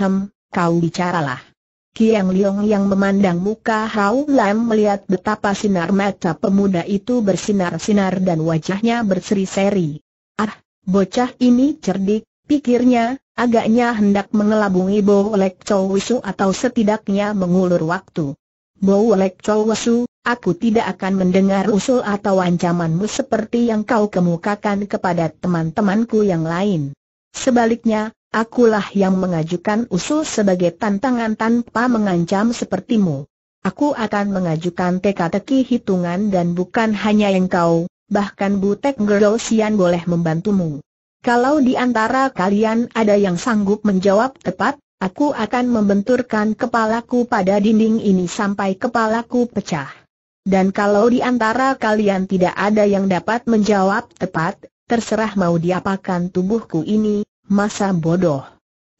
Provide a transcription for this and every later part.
Hem, kau bicaralah. Kiang Liong yang memandang muka Hao Lam melihat betapa sinar mata pemuda itu bersinar-sinar dan wajahnya berseri-seri. Ah, bocah ini cerdik, pikirnya, agaknya hendak mengelabungi Bo Lek Chow Wisu atau setidaknya mengulur waktu. Bo Lek Chow Wisu, aku tidak akan mendengar usul atau ancamanmu seperti yang kau kemukakan kepada teman-temanku yang lain. Sebaliknya, Akulah yang mengajukan usul sebagai tantangan tanpa mengancam sepertimu. Aku akan mengajukan teka-teki hitungan dan bukan hanya yang kau. bahkan Butek Gerosian boleh membantumu. Kalau di antara kalian ada yang sanggup menjawab tepat, aku akan membenturkan kepalaku pada dinding ini sampai kepalaku pecah. Dan kalau di antara kalian tidak ada yang dapat menjawab tepat, terserah mau diapakan tubuhku ini, masa bodoh.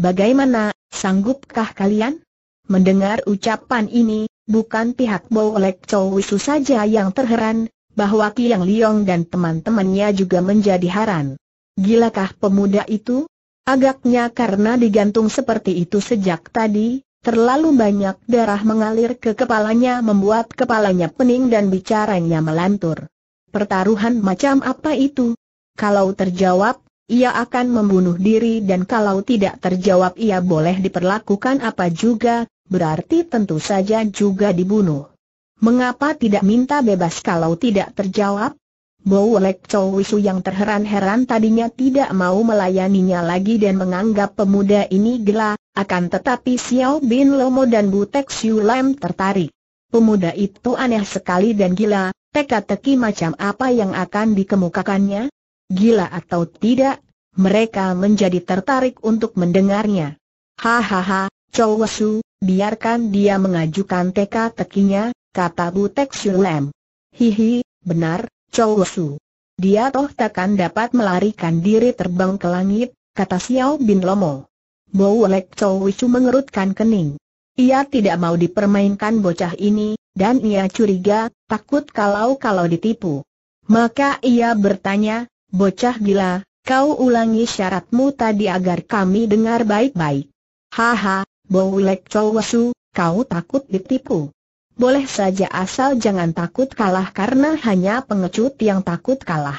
Bagaimana, sanggupkah kalian? Mendengar ucapan ini, bukan pihak Bowlek Chow Wisu saja yang terheran, bahwa Kiang Liong dan teman-temannya juga menjadi haran. Gilakah pemuda itu? Agaknya karena digantung seperti itu sejak tadi, Terlalu banyak darah mengalir ke kepalanya membuat kepalanya pening dan bicaranya melantur. Pertaruhan macam apa itu? Kalau terjawab, ia akan membunuh diri dan kalau tidak terjawab ia boleh diperlakukan apa juga, berarti tentu saja juga dibunuh. Mengapa tidak minta bebas kalau tidak terjawab? Bo Lek Chow Wisu yang terheran-heran tadinya tidak mau melayaninya lagi dan menganggap pemuda ini gila, akan tetapi Xiao Bin Lomo dan Butek Xiu Lam tertarik. Pemuda itu aneh sekali dan gila, teka-teki macam apa yang akan dikemukakannya? Gila atau tidak, mereka menjadi tertarik untuk mendengarnya. Hahaha, Chow Su, biarkan dia mengajukan teka-tekinya, kata Butek Sulem. Hihi, benar, Chow Su. Dia toh takkan dapat melarikan diri terbang ke langit, kata Xiao Bin Lomo. Bowlek Chow Su mengerutkan kening. Ia tidak mau dipermainkan bocah ini, dan ia curiga, takut kalau-kalau ditipu. Maka ia bertanya, Bocah gila, kau ulangi syaratmu tadi agar kami dengar baik-baik. Haha, Boulek Chowasu, kau takut ditipu. Boleh saja asal jangan takut kalah karena hanya pengecut yang takut kalah.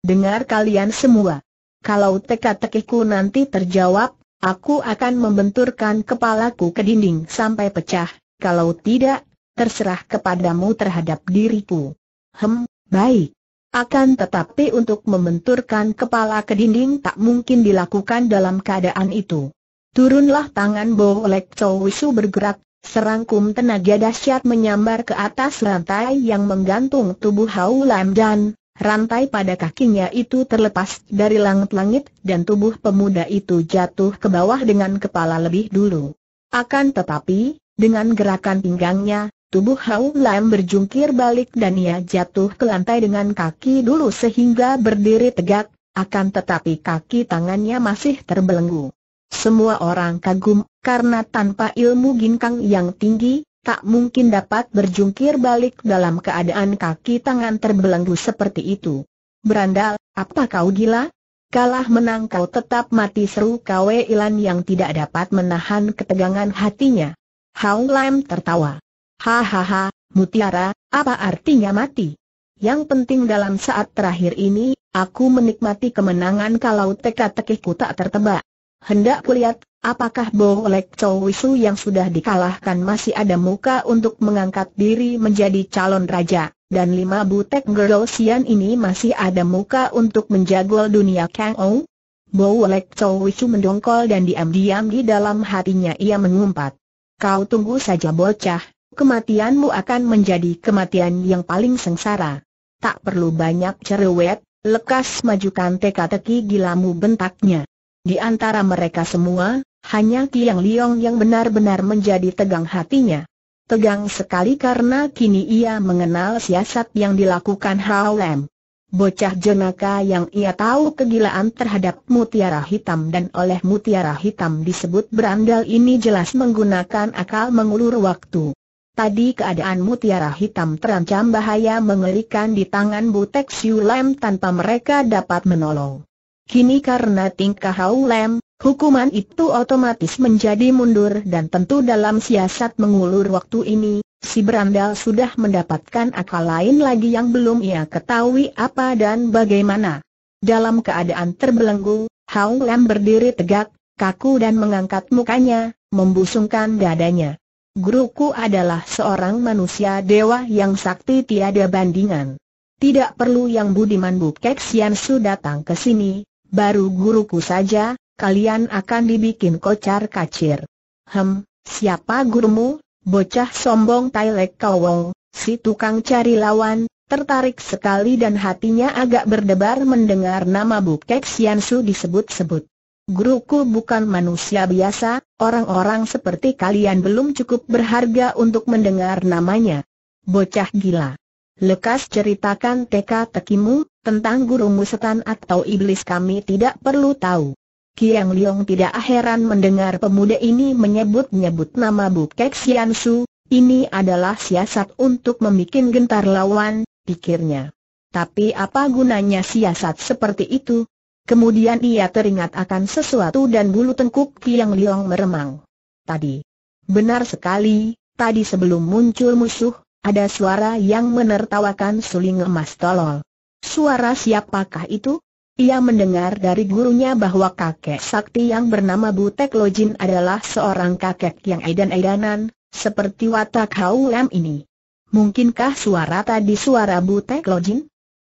Dengar kalian semua. Kalau teka-tekiku nanti terjawab, aku akan membenturkan kepalaku ke dinding sampai pecah. Kalau tidak, terserah kepadamu terhadap diriku. Hem, baik. Akan tetapi untuk membenturkan kepala ke dinding tak mungkin dilakukan dalam keadaan itu. Turunlah tangan Bo Lek Chow bergerak, serangkum tenaga dahsyat menyambar ke atas rantai yang menggantung tubuh Hau Lam dan rantai pada kakinya itu terlepas dari langit-langit dan tubuh pemuda itu jatuh ke bawah dengan kepala lebih dulu. Akan tetapi, dengan gerakan pinggangnya, Tubuh Hau Lam berjungkir balik dan ia jatuh ke lantai dengan kaki dulu sehingga berdiri tegak, akan tetapi kaki tangannya masih terbelenggu. Semua orang kagum, karena tanpa ilmu ginkang yang tinggi, tak mungkin dapat berjungkir balik dalam keadaan kaki tangan terbelenggu seperti itu. Berandal, apa kau gila? Kalah menang kau tetap mati seru Kwe Ilan yang tidak dapat menahan ketegangan hatinya. Hau Lam tertawa. Hahaha, mutiara, apa artinya mati? Yang penting dalam saat terakhir ini, aku menikmati kemenangan kalau teka-tekiku tak tertebak. Hendak kulihat, apakah Bolek Chow Wisu yang sudah dikalahkan masih ada muka untuk mengangkat diri menjadi calon raja, dan lima butek Gerosian ini masih ada muka untuk menjagol dunia Kang Ou? Bolek Chow Wisu mendongkol dan diam-diam di dalam hatinya ia mengumpat. Kau tunggu saja bocah, kematianmu akan menjadi kematian yang paling sengsara. Tak perlu banyak cerewet, lekas majukan teka-teki gilamu bentaknya. Di antara mereka semua, hanya Tiang Liong yang benar-benar menjadi tegang hatinya. Tegang sekali karena kini ia mengenal siasat yang dilakukan Hao Lam. Bocah jenaka yang ia tahu kegilaan terhadap mutiara hitam dan oleh mutiara hitam disebut berandal ini jelas menggunakan akal mengulur waktu. Tadi keadaan mutiara hitam terancam bahaya mengerikan di tangan Butek Siu Lem tanpa mereka dapat menolong. Kini karena tingkah Hau Lem, hukuman itu otomatis menjadi mundur dan tentu dalam siasat mengulur waktu ini, si berandal sudah mendapatkan akal lain lagi yang belum ia ketahui apa dan bagaimana. Dalam keadaan terbelenggu, Hau Lem berdiri tegak, kaku dan mengangkat mukanya, membusungkan dadanya guruku adalah seorang manusia dewa yang sakti tiada bandingan. Tidak perlu yang Budiman Bukek Su datang ke sini, baru guruku saja, kalian akan dibikin kocar kacir. Hem, siapa gurumu? Bocah sombong Tailek Kawong, si tukang cari lawan, tertarik sekali dan hatinya agak berdebar mendengar nama Bukek Su disebut-sebut. Guruku bukan manusia biasa, orang-orang seperti kalian belum cukup berharga untuk mendengar namanya. Bocah gila. Lekas ceritakan teka-tekimu, tentang gurumu setan atau iblis kami tidak perlu tahu. Kiang Liong tidak heran mendengar pemuda ini menyebut-nyebut nama Bu Bukek Sian Su, ini adalah siasat untuk membuat gentar lawan, pikirnya. Tapi apa gunanya siasat seperti itu, Kemudian ia teringat akan sesuatu dan bulu tengkuk Piang Liong meremang. Tadi. Benar sekali, tadi sebelum muncul musuh, ada suara yang menertawakan suling emas tolol. Suara siapakah itu? Ia mendengar dari gurunya bahwa kakek sakti yang bernama Butek Lojin adalah seorang kakek yang edan-edanan, seperti watak Hau Lam ini. Mungkinkah suara tadi suara Butek Lojin?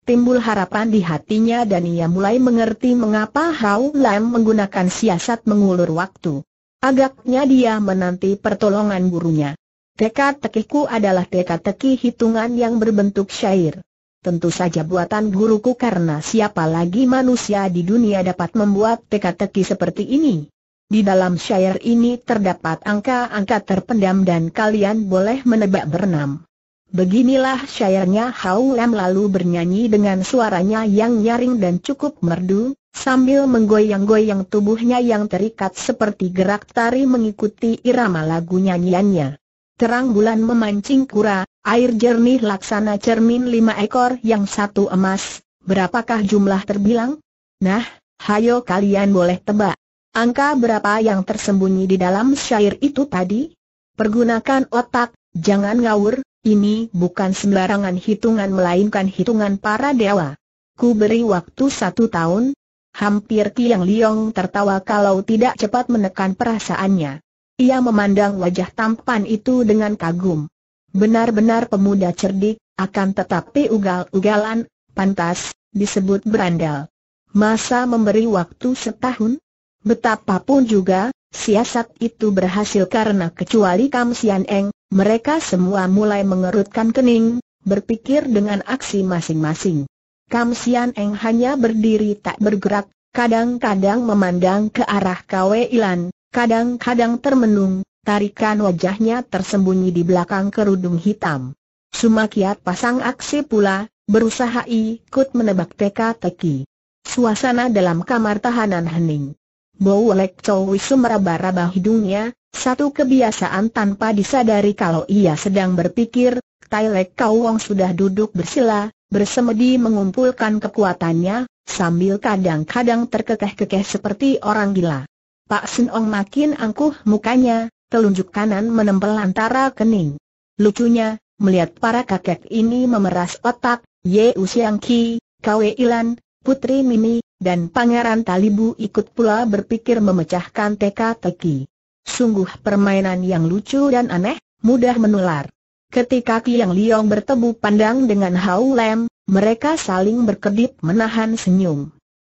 timbul harapan di hatinya dan ia mulai mengerti mengapa Hau Lam menggunakan siasat mengulur waktu. Agaknya dia menanti pertolongan gurunya. Tekad tekiku adalah tekad teki hitungan yang berbentuk syair. Tentu saja buatan guruku karena siapa lagi manusia di dunia dapat membuat tekad teki seperti ini. Di dalam syair ini terdapat angka-angka terpendam dan kalian boleh menebak bernam. Beginilah syairnya Lam lalu bernyanyi dengan suaranya yang nyaring dan cukup merdu, sambil menggoyang-goyang tubuhnya yang terikat seperti gerak tari mengikuti irama lagu nyanyiannya. Terang bulan memancing kura, air jernih laksana cermin lima ekor yang satu emas, berapakah jumlah terbilang? Nah, hayo kalian boleh tebak. Angka berapa yang tersembunyi di dalam syair itu tadi? Pergunakan otak, jangan ngawur, ini bukan sembarangan hitungan melainkan hitungan para dewa. Ku beri waktu satu tahun. Hampir Kiang Liong tertawa kalau tidak cepat menekan perasaannya. Ia memandang wajah tampan itu dengan kagum. Benar-benar pemuda cerdik, akan tetapi ugal-ugalan, pantas, disebut berandal. Masa memberi waktu setahun? Betapapun juga, siasat itu berhasil karena kecuali Kam Sian Eng, mereka semua mulai mengerutkan kening, berpikir dengan aksi masing-masing. Kam Sian Eng hanya berdiri tak bergerak, kadang-kadang memandang ke arah Kwe Ilan, kadang-kadang termenung, tarikan wajahnya tersembunyi di belakang kerudung hitam. Sumakiat pasang aksi pula, berusaha ikut menebak teka-teki. Suasana dalam kamar tahanan hening. Bau Lek cowi meraba-raba hidungnya, satu kebiasaan tanpa disadari kalau ia sedang berpikir, Tai Lek Kau Wong sudah duduk bersila, bersemedi mengumpulkan kekuatannya, sambil kadang-kadang terkekeh-kekeh seperti orang gila. Pak Sin Ong makin angkuh mukanya, telunjuk kanan menempel antara kening. Lucunya, melihat para kakek ini memeras otak, Ye Usiang Ki, Kwe Ilan, Putri Mimi, dan Pangeran Talibu ikut pula berpikir memecahkan teka-teki. Sungguh permainan yang lucu dan aneh, mudah menular. Ketika Kiang Liong bertemu pandang dengan Hau Lem, mereka saling berkedip menahan senyum.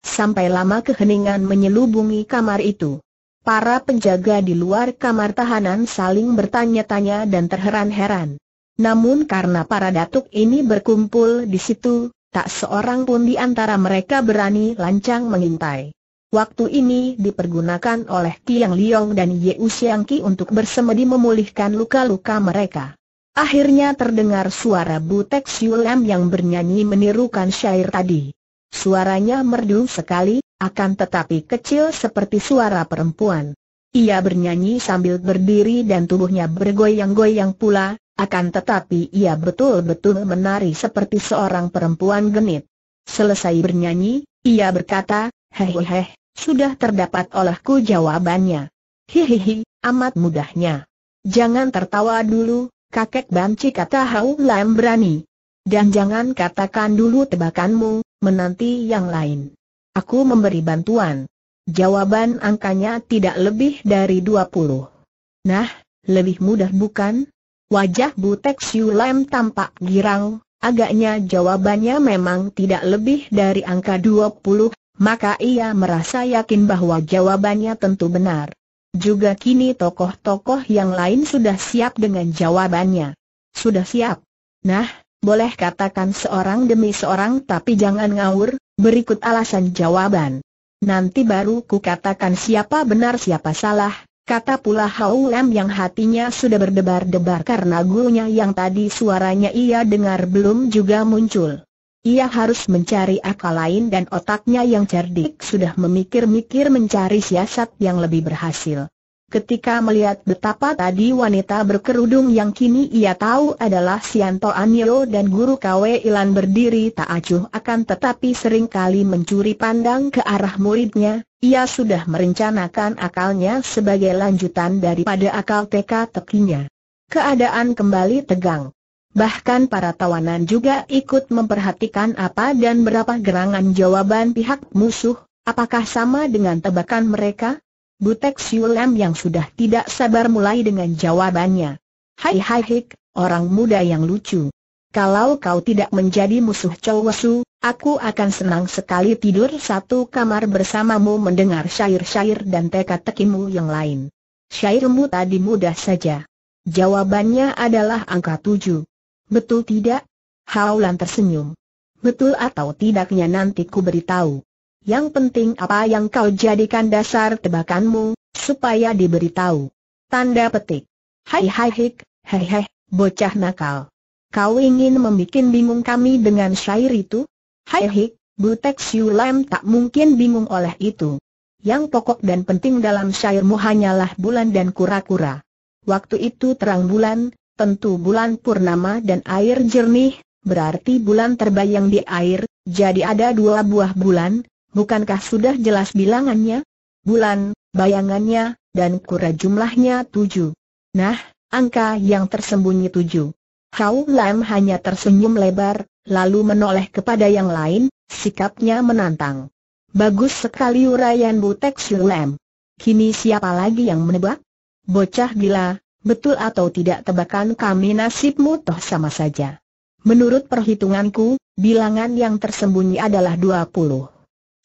Sampai lama keheningan menyelubungi kamar itu. Para penjaga di luar kamar tahanan saling bertanya-tanya dan terheran-heran. Namun karena para datuk ini berkumpul di situ, Tak seorang pun di antara mereka berani lancang mengintai. Waktu ini dipergunakan oleh Tiang Liong dan Ye Xiang Ki untuk bersemedi memulihkan luka-luka mereka. Akhirnya terdengar suara Butek Siulam yang bernyanyi menirukan syair tadi. Suaranya merdu sekali, akan tetapi kecil seperti suara perempuan. Ia bernyanyi sambil berdiri dan tubuhnya bergoyang-goyang pula, akan tetapi ia betul-betul menari seperti seorang perempuan genit. Selesai bernyanyi, ia berkata, hehehe, sudah terdapat olehku jawabannya. Hihihi, amat mudahnya. Jangan tertawa dulu, kakek banci kata Hau Lam berani. Dan jangan katakan dulu tebakanmu, menanti yang lain. Aku memberi bantuan. Jawaban angkanya tidak lebih dari dua puluh. Nah, lebih mudah bukan? Wajah Butek Lem tampak girang, agaknya jawabannya memang tidak lebih dari angka 20, maka ia merasa yakin bahwa jawabannya tentu benar. Juga kini tokoh-tokoh yang lain sudah siap dengan jawabannya. Sudah siap. Nah, boleh katakan seorang demi seorang tapi jangan ngawur, berikut alasan jawaban. Nanti baru katakan siapa benar siapa salah, Kata pula Hau Lam yang hatinya sudah berdebar-debar karena gurunya yang tadi suaranya ia dengar belum juga muncul. Ia harus mencari akal lain dan otaknya yang cerdik sudah memikir-mikir mencari siasat yang lebih berhasil. Ketika melihat betapa tadi wanita berkerudung yang kini ia tahu adalah Sianto Anio dan guru KW Ilan berdiri tak acuh akan tetapi seringkali mencuri pandang ke arah muridnya, ia sudah merencanakan akalnya sebagai lanjutan daripada akal TK tekinya. Keadaan kembali tegang. Bahkan para tawanan juga ikut memperhatikan apa dan berapa gerangan jawaban pihak musuh, apakah sama dengan tebakan mereka? Butek Siulam yang sudah tidak sabar mulai dengan jawabannya. Hai hai hik, orang muda yang lucu. Kalau kau tidak menjadi musuh Chowesu, aku akan senang sekali tidur satu kamar bersamamu mendengar syair-syair dan teka-tekimu yang lain. Syairmu tadi mudah saja. Jawabannya adalah angka tujuh. Betul tidak? Haulan tersenyum. Betul atau tidaknya nanti ku beritahu. Yang penting apa yang kau jadikan dasar tebakanmu, supaya diberitahu. Tanda petik. Hai hai hik, hei hei, bocah nakal. Kau ingin membuat bingung kami dengan syair itu? Hai hik, Butek Siulam tak mungkin bingung oleh itu. Yang pokok dan penting dalam syairmu hanyalah bulan dan kura-kura. Waktu itu terang bulan, tentu bulan purnama dan air jernih, berarti bulan terbayang di air, jadi ada dua buah bulan, Bukankah sudah jelas bilangannya? Bulan, bayangannya, dan kura jumlahnya tujuh. Nah, angka yang tersembunyi tujuh. Hau Lam hanya tersenyum lebar, lalu menoleh kepada yang lain, sikapnya menantang. Bagus sekali uraian Butek Lam. Kini siapa lagi yang menebak? Bocah gila, betul atau tidak tebakan kami nasibmu toh sama saja. Menurut perhitunganku, bilangan yang tersembunyi adalah 20.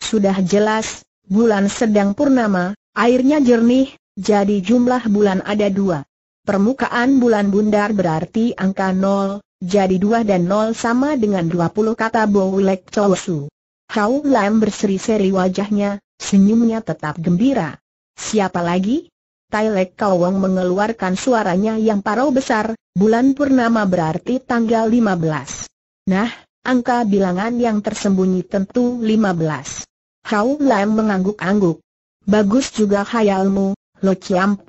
Sudah jelas, bulan sedang purnama, airnya jernih, jadi jumlah bulan ada dua. Permukaan bulan bundar berarti angka nol, jadi dua dan nol sama dengan dua puluh kata Bowlek Chowsu. Hau Lam berseri-seri wajahnya, senyumnya tetap gembira. Siapa lagi? Tailek Kawong mengeluarkan suaranya yang parau besar, bulan purnama berarti tanggal lima belas. Nah, angka bilangan yang tersembunyi tentu lima belas. Hau Lam mengangguk-angguk. Bagus juga khayalmu, Lo Chiam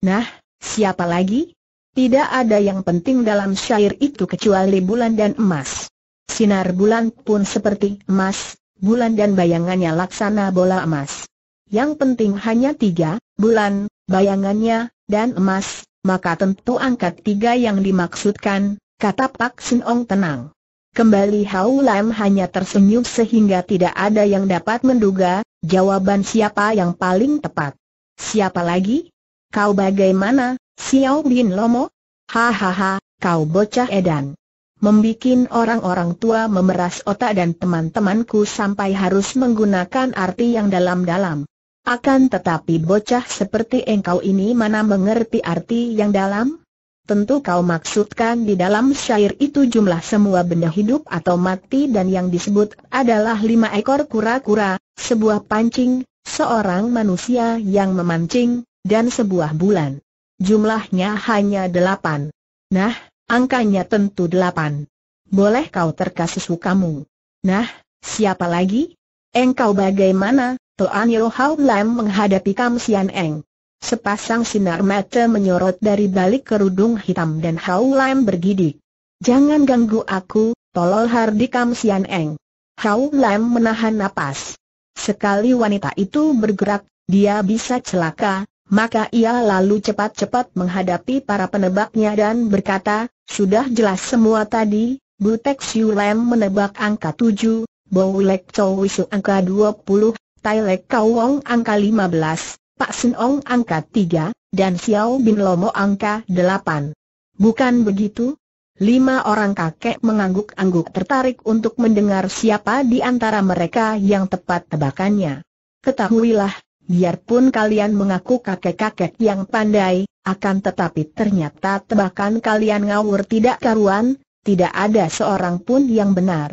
Nah, siapa lagi? Tidak ada yang penting dalam syair itu kecuali bulan dan emas. Sinar bulan pun seperti emas, bulan dan bayangannya laksana bola emas. Yang penting hanya tiga, bulan, bayangannya, dan emas, maka tentu angkat tiga yang dimaksudkan, kata Pak Sin tenang. Kembali Hau Lam hanya tersenyum sehingga tidak ada yang dapat menduga, jawaban siapa yang paling tepat. Siapa lagi? Kau bagaimana, Xiao Bin Lomo? Hahaha, kau bocah edan. Membikin orang-orang tua memeras otak dan teman-temanku sampai harus menggunakan arti yang dalam-dalam. Akan tetapi bocah seperti engkau ini mana mengerti arti yang dalam? Tentu kau maksudkan di dalam syair itu jumlah semua benda hidup atau mati dan yang disebut adalah lima ekor kura-kura, sebuah pancing, seorang manusia yang memancing, dan sebuah bulan. Jumlahnya hanya delapan. Nah, angkanya tentu delapan. Boleh kau terka kamu. Nah, siapa lagi? Engkau bagaimana, Toan Yo Lam menghadapi Kam Sian Eng? Sepasang sinar mata menyorot dari balik kerudung hitam dan Hao Lam bergidik. Jangan ganggu aku, tolol Hardikam Sian Eng. Hao Lam menahan napas. Sekali wanita itu bergerak, dia bisa celaka, maka ia lalu cepat-cepat menghadapi para penebaknya dan berkata, sudah jelas semua tadi, Butek Siu Lam menebak angka 7, Bowlek Chow Wisu angka 20, Tai Lek Wong angka lima belas. Pak Senong Ong angka 3, dan Xiao Bin Lomo angka 8. Bukan begitu? Lima orang kakek mengangguk-angguk tertarik untuk mendengar siapa di antara mereka yang tepat tebakannya. Ketahuilah, biarpun kalian mengaku kakek-kakek yang pandai, akan tetapi ternyata tebakan kalian ngawur tidak karuan, tidak ada seorang pun yang benar.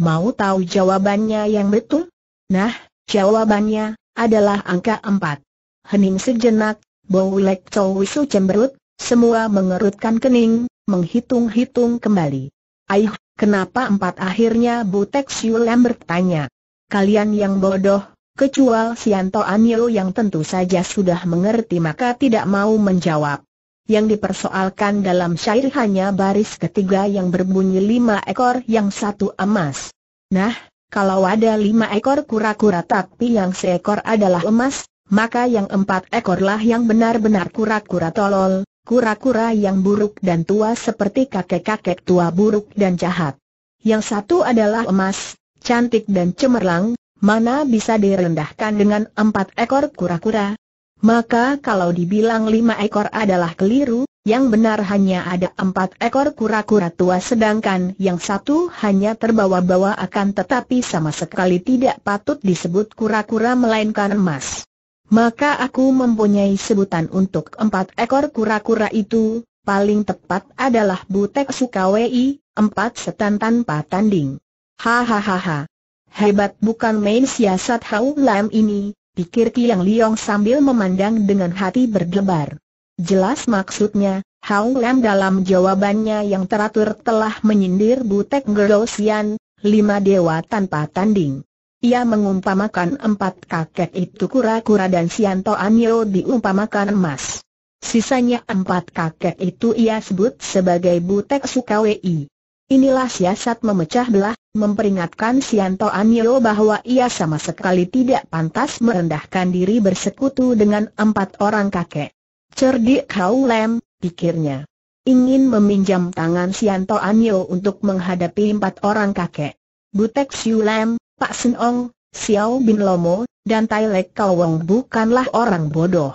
Mau tahu jawabannya yang betul? Nah, jawabannya adalah angka empat. Hening sejenak, Bowlek Chow Wisu cemberut, semua mengerutkan kening, menghitung-hitung kembali. Aih, kenapa empat akhirnya Butek Siulem bertanya. Kalian yang bodoh, kecuali Sianto Anyo yang tentu saja sudah mengerti maka tidak mau menjawab. Yang dipersoalkan dalam syair hanya baris ketiga yang berbunyi lima ekor yang satu emas. Nah, kalau ada lima ekor kura-kura tapi yang seekor adalah emas, maka yang empat ekorlah yang benar-benar kura-kura tolol, kura-kura yang buruk dan tua seperti kakek-kakek tua buruk dan jahat. Yang satu adalah emas, cantik dan cemerlang, mana bisa direndahkan dengan empat ekor kura-kura. Maka kalau dibilang lima ekor adalah keliru, yang benar hanya ada empat ekor kura-kura tua sedangkan yang satu hanya terbawa-bawa akan tetapi sama sekali tidak patut disebut kura-kura melainkan emas. Maka aku mempunyai sebutan untuk empat ekor kura-kura itu, paling tepat adalah Butek Sukawei, empat setan tanpa tanding. Hahaha. Hebat bukan main siasat Hau Lam ini, pikir Kiang Liong sambil memandang dengan hati berdebar. Jelas maksudnya, Hau Lam dalam jawabannya yang teratur telah menyindir Butek Gerosian, lima dewa tanpa tanding. Ia mengumpamakan empat kakek itu kura-kura dan Sianto Anio diumpamakan emas. Sisanya empat kakek itu ia sebut sebagai Butek Sukawi. Inilah siasat memecah belah, memperingatkan Sianto Anio bahwa ia sama sekali tidak pantas merendahkan diri bersekutu dengan empat orang kakek. Cerdik kau lem, pikirnya. Ingin meminjam tangan Sianto Anio untuk menghadapi empat orang kakek. Butek Siulem, Pak Sin Ong, Xiao Bin Lomo, dan Tai Lek Wong bukanlah orang bodoh.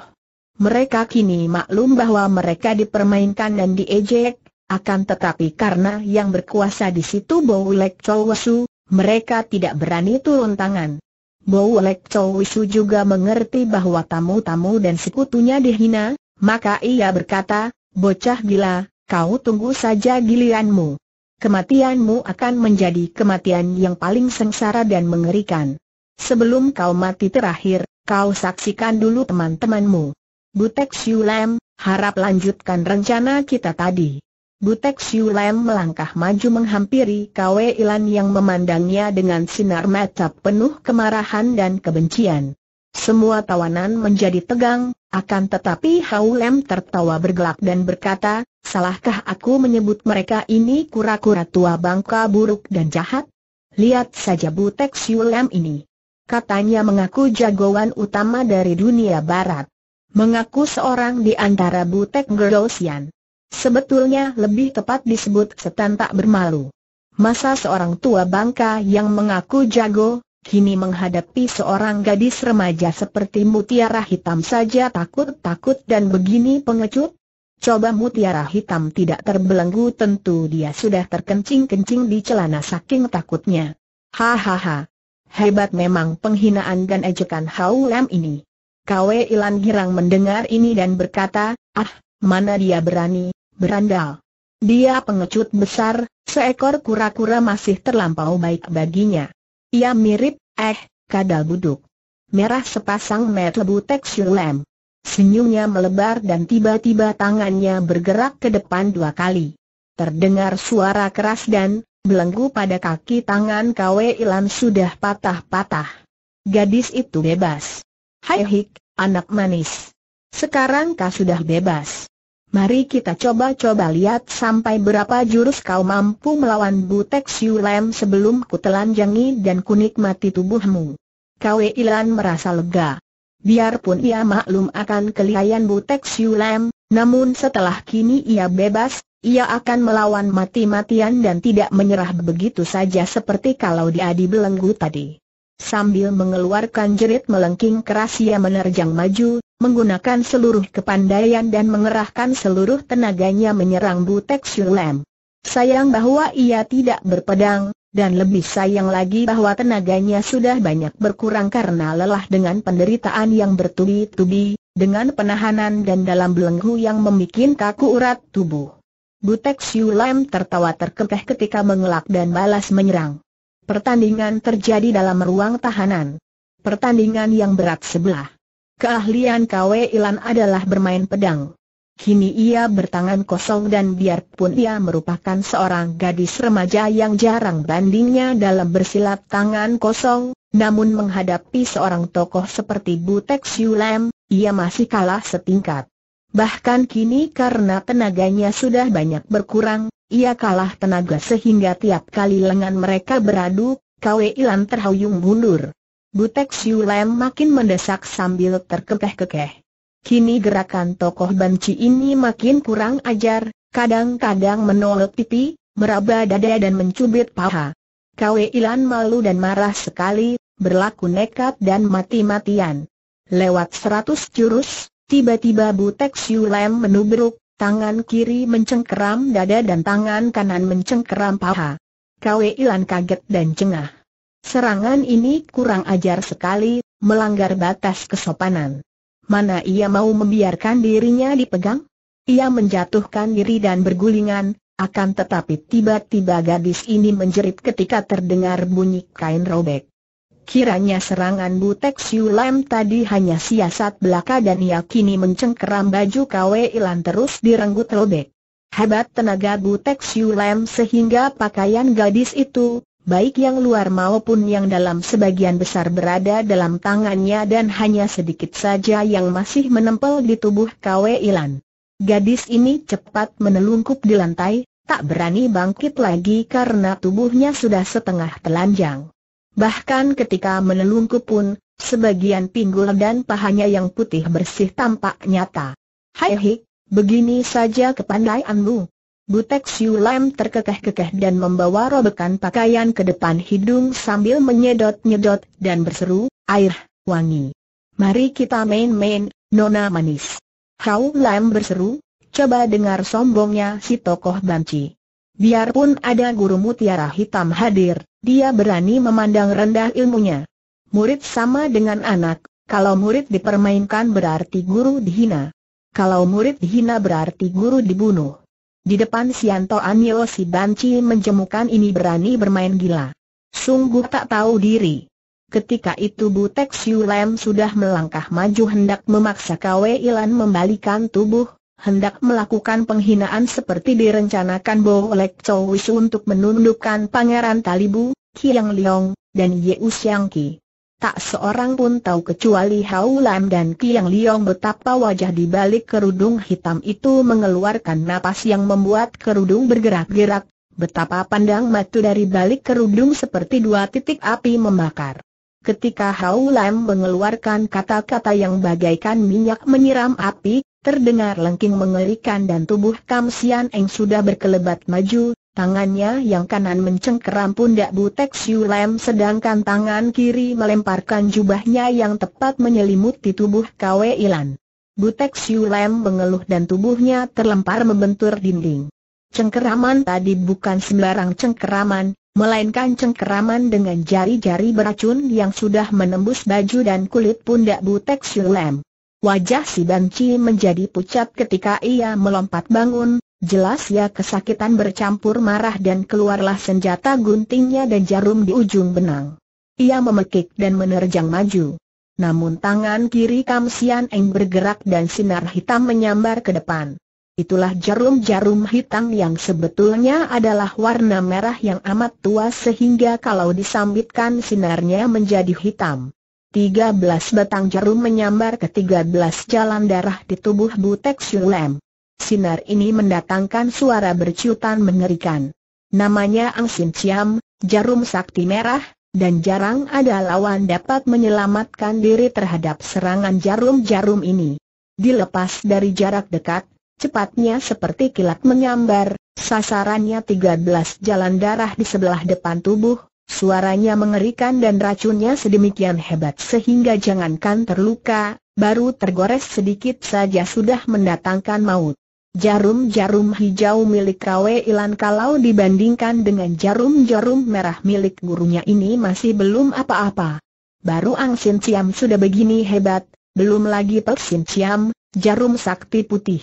Mereka kini maklum bahwa mereka dipermainkan dan diejek, akan tetapi karena yang berkuasa di situ Bow Lek Chowasu, mereka tidak berani turun tangan. Bow Lek Chowasu juga mengerti bahwa tamu-tamu dan sekutunya dihina, maka ia berkata, bocah gila, kau tunggu saja gilianmu kematianmu akan menjadi kematian yang paling sengsara dan mengerikan. Sebelum kau mati terakhir, kau saksikan dulu teman-temanmu. Butek Siu Lam, harap lanjutkan rencana kita tadi. Butek Siu Lam melangkah maju menghampiri Kwe Ilan yang memandangnya dengan sinar mata penuh kemarahan dan kebencian. Semua tawanan menjadi tegang, akan tetapi Haulem tertawa bergelak dan berkata, salahkah aku menyebut mereka ini kura-kura tua bangka buruk dan jahat? Lihat saja Butek Siulem ini. Katanya mengaku jagoan utama dari dunia barat. Mengaku seorang di antara Butek Gerosian. Sebetulnya lebih tepat disebut setan tak bermalu. Masa seorang tua bangka yang mengaku jago, kini menghadapi seorang gadis remaja seperti mutiara hitam saja takut-takut dan begini pengecut? Coba mutiara hitam tidak terbelenggu tentu dia sudah terkencing-kencing di celana saking takutnya. Hahaha. Hebat memang penghinaan dan ejekan Haulem ini. Kwe Ilan Girang mendengar ini dan berkata, ah, mana dia berani, berandal. Dia pengecut besar, seekor kura-kura masih terlampau baik baginya. Ia mirip, eh, kadal buduk. Merah sepasang mata butek Syulem. Senyumnya melebar dan tiba-tiba tangannya bergerak ke depan dua kali. Terdengar suara keras dan, belenggu pada kaki tangan Kwe Ilan sudah patah-patah. Gadis itu bebas. Hai Hik, anak manis. Sekarang kau sudah bebas. Mari kita coba-coba lihat sampai berapa jurus kau mampu melawan Butek Siu Lem sebelum ku telanjangi dan kunikmati tubuhmu. Kwe Ilan merasa lega. Biarpun ia maklum akan kelihayan Butek Siu Lem, namun setelah kini ia bebas, ia akan melawan mati-matian dan tidak menyerah begitu saja seperti kalau dia dibelenggu tadi. Sambil mengeluarkan jerit melengking keras ia menerjang maju, menggunakan seluruh kepandaian dan mengerahkan seluruh tenaganya menyerang Butek Shulem. Sayang bahwa ia tidak berpedang, dan lebih sayang lagi bahwa tenaganya sudah banyak berkurang karena lelah dengan penderitaan yang bertubi-tubi, dengan penahanan dan dalam belenggu yang membuat kaku urat tubuh. Butek Siulam tertawa terkekeh ketika mengelak dan balas menyerang. Pertandingan terjadi dalam ruang tahanan. Pertandingan yang berat sebelah. Keahlian Kwe Ilan adalah bermain pedang. Kini ia bertangan kosong dan biarpun ia merupakan seorang gadis remaja yang jarang bandingnya dalam bersilat tangan kosong, namun menghadapi seorang tokoh seperti Butek Siulem, ia masih kalah setingkat. Bahkan kini karena tenaganya sudah banyak berkurang, ia kalah tenaga sehingga tiap kali lengan mereka beradu, Kwe Ilan terhuyung mundur. Butek Siu Lam makin mendesak sambil terkekeh-kekeh. Kini gerakan tokoh banci ini makin kurang ajar, kadang-kadang menolak pipi, meraba dada dan mencubit paha. Kwe Ilan malu dan marah sekali, berlaku nekat dan mati-matian. Lewat seratus jurus, tiba-tiba Butek Siu Lam menubruk, Tangan kiri mencengkeram dada dan tangan kanan mencengkeram paha. Kwe Ilan kaget dan cengah. Serangan ini kurang ajar sekali, melanggar batas kesopanan. Mana ia mau membiarkan dirinya dipegang? Ia menjatuhkan diri dan bergulingan, akan tetapi tiba-tiba gadis ini menjerit ketika terdengar bunyi kain robek. Kiranya serangan Butek Lam tadi hanya siasat belaka dan ia kini mencengkeram baju Kwe Ilan terus direnggut robek. Hebat tenaga Butek Lam sehingga pakaian gadis itu, baik yang luar maupun yang dalam sebagian besar berada dalam tangannya dan hanya sedikit saja yang masih menempel di tubuh Kwe Ilan. Gadis ini cepat menelungkup di lantai, tak berani bangkit lagi karena tubuhnya sudah setengah telanjang. Bahkan ketika menelungkup pun, sebagian pinggul dan pahanya yang putih bersih tampak nyata. Hai hik, begini saja kepandaianmu. Butek Siu Lam terkekeh-kekeh dan membawa robekan pakaian ke depan hidung sambil menyedot-nyedot dan berseru, air, wangi. Mari kita main-main, nona manis. Hau Lam berseru, coba dengar sombongnya si tokoh banci. Biarpun ada guru mutiara hitam hadir, dia berani memandang rendah ilmunya. Murid sama dengan anak, kalau murid dipermainkan berarti guru dihina. Kalau murid dihina berarti guru dibunuh. Di depan Sianto Anio si Banci menjemukan ini berani bermain gila. Sungguh tak tahu diri. Ketika itu Butek Siu Lem sudah melangkah maju hendak memaksa Kwe Ilan membalikan tubuh, hendak melakukan penghinaan seperti direncanakan Bo Lek Chow Wisu untuk menundukkan Pangeran Talibu, Kiang Leong, dan Yeu Siang Ki. Tak seorang pun tahu kecuali Hau Lam dan Kiang Liong betapa wajah di balik kerudung hitam itu mengeluarkan napas yang membuat kerudung bergerak-gerak, betapa pandang matu dari balik kerudung seperti dua titik api membakar. Ketika Hau Lam mengeluarkan kata-kata yang bagaikan minyak menyiram api, Terdengar lengking mengerikan dan tubuh Kam Sian Eng sudah berkelebat maju, tangannya yang kanan mencengkeram pundak Butek Siu Lem sedangkan tangan kiri melemparkan jubahnya yang tepat menyelimuti tubuh Kwe Ilan. Butek Siu Lem mengeluh dan tubuhnya terlempar membentur dinding. Cengkeraman tadi bukan sembarang cengkeraman, melainkan cengkeraman dengan jari-jari beracun yang sudah menembus baju dan kulit pundak Butek Siu Lem. Wajah si Banci menjadi pucat ketika ia melompat bangun, jelas ya kesakitan bercampur marah dan keluarlah senjata guntingnya dan jarum di ujung benang. Ia memekik dan menerjang maju. Namun tangan kiri Kam Sian Eng bergerak dan sinar hitam menyambar ke depan. Itulah jarum-jarum hitam yang sebetulnya adalah warna merah yang amat tua sehingga kalau disambitkan sinarnya menjadi hitam. 13 batang jarum menyambar ke 13 jalan darah di tubuh Butek Sulem. Sinar ini mendatangkan suara berciutan mengerikan. Namanya Ang Sin Chiam, jarum sakti merah, dan jarang ada lawan dapat menyelamatkan diri terhadap serangan jarum-jarum ini. Dilepas dari jarak dekat, cepatnya seperti kilat menyambar, sasarannya 13 jalan darah di sebelah depan tubuh, Suaranya mengerikan dan racunnya sedemikian hebat sehingga jangankan terluka, baru tergores sedikit saja sudah mendatangkan maut. Jarum-jarum hijau milik Rawe Ilan kalau dibandingkan dengan jarum-jarum merah milik gurunya ini masih belum apa-apa. Baru Ang Sin Ciam sudah begini hebat, belum lagi Pek Sin Ciam, jarum sakti putih.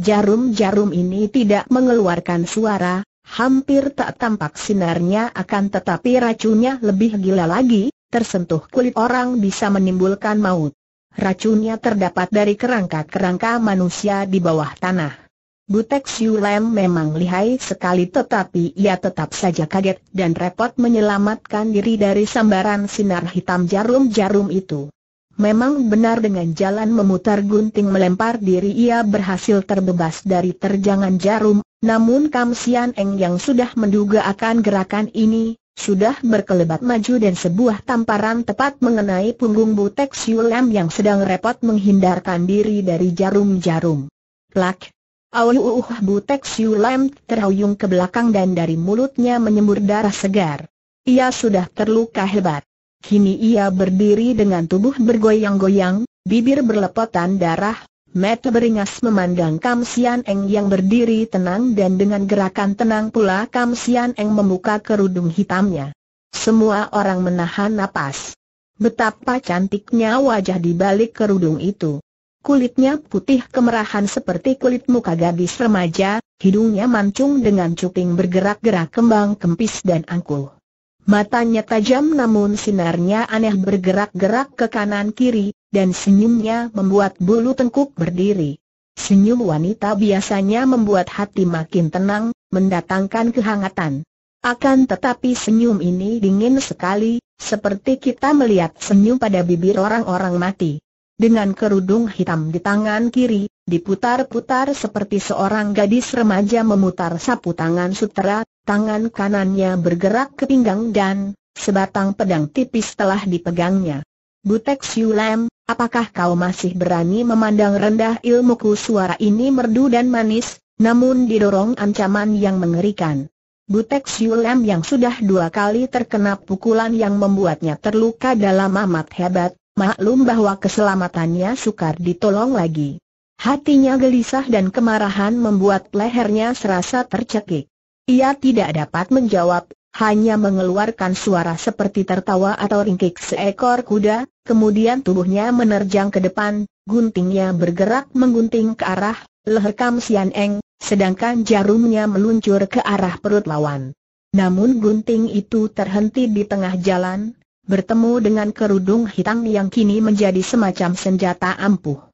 Jarum-jarum ini tidak mengeluarkan suara, Hampir tak tampak sinarnya akan tetapi racunnya lebih gila lagi, tersentuh kulit orang bisa menimbulkan maut. Racunnya terdapat dari kerangka-kerangka manusia di bawah tanah. Butek Siulem memang lihai sekali tetapi ia tetap saja kaget dan repot menyelamatkan diri dari sambaran sinar hitam jarum-jarum itu. Memang benar dengan jalan memutar gunting melempar diri ia berhasil terbebas dari terjangan jarum, namun Kam Sian Eng yang sudah menduga akan gerakan ini, sudah berkelebat maju dan sebuah tamparan tepat mengenai punggung Butek Lam yang sedang repot menghindarkan diri dari jarum-jarum. Plak! Auuuh uhuh, Butek Lam terhuyung ke belakang dan dari mulutnya menyembur darah segar. Ia sudah terluka hebat. Kini ia berdiri dengan tubuh bergoyang-goyang, bibir berlepotan darah, mata beringas memandang Kam Sian Eng yang berdiri tenang dan dengan gerakan tenang pula Kam Sian Eng membuka kerudung hitamnya. Semua orang menahan napas. Betapa cantiknya wajah di balik kerudung itu. Kulitnya putih kemerahan seperti kulit muka gadis remaja, hidungnya mancung dengan cuping bergerak-gerak kembang kempis dan angkuh. Matanya tajam namun sinarnya aneh bergerak-gerak ke kanan-kiri, dan senyumnya membuat bulu tengkuk berdiri. Senyum wanita biasanya membuat hati makin tenang, mendatangkan kehangatan. Akan tetapi senyum ini dingin sekali, seperti kita melihat senyum pada bibir orang-orang mati. Dengan kerudung hitam di tangan kiri, diputar-putar seperti seorang gadis remaja memutar sapu tangan sutera, tangan kanannya bergerak ke pinggang dan sebatang pedang tipis telah dipegangnya. Butek Siulam, apakah kau masih berani memandang rendah ilmuku suara ini merdu dan manis, namun didorong ancaman yang mengerikan. Butek Siulam yang sudah dua kali terkena pukulan yang membuatnya terluka dalam amat hebat, maklum bahwa keselamatannya sukar ditolong lagi. Hatinya gelisah dan kemarahan membuat lehernya serasa tercekik. Ia tidak dapat menjawab, hanya mengeluarkan suara seperti tertawa atau ringkik seekor kuda, kemudian tubuhnya menerjang ke depan, guntingnya bergerak menggunting ke arah Kam Sian Eng, sedangkan jarumnya meluncur ke arah perut lawan. Namun gunting itu terhenti di tengah jalan, bertemu dengan kerudung hitam yang kini menjadi semacam senjata ampuh.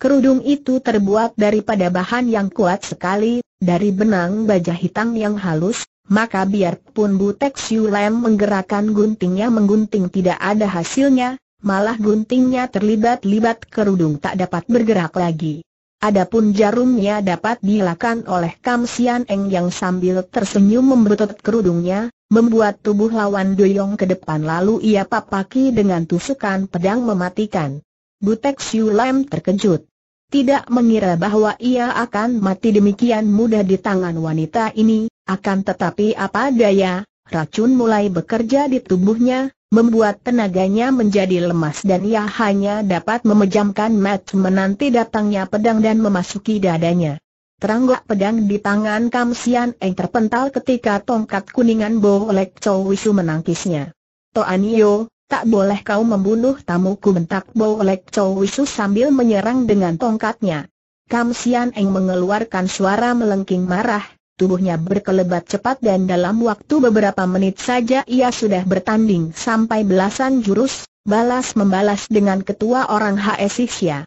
Kerudung itu terbuat daripada bahan yang kuat sekali, dari benang baja hitam yang halus, maka biarpun Butek Siulem menggerakkan guntingnya menggunting tidak ada hasilnya, malah guntingnya terlibat-libat kerudung tak dapat bergerak lagi. Adapun jarumnya dapat dilakukan oleh Kam Sian Eng yang sambil tersenyum membetot kerudungnya, membuat tubuh lawan doyong ke depan lalu ia papaki dengan tusukan pedang mematikan. Butek Siu Lam terkejut. Tidak mengira bahwa ia akan mati demikian mudah di tangan wanita ini, akan tetapi apa daya, racun mulai bekerja di tubuhnya, membuat tenaganya menjadi lemas dan ia hanya dapat memejamkan mat menanti datangnya pedang dan memasuki dadanya. Teranggak pedang di tangan Kam Sian Eng terpental ketika tongkat kuningan Bo Lek Chow Wisu menangkisnya. Toan Yo, tak boleh kau membunuh tamuku bentak boleh Chow Wisu sambil menyerang dengan tongkatnya. Kam Sian Eng mengeluarkan suara melengking marah, tubuhnya berkelebat cepat dan dalam waktu beberapa menit saja ia sudah bertanding sampai belasan jurus, balas membalas dengan ketua orang HSI Xia.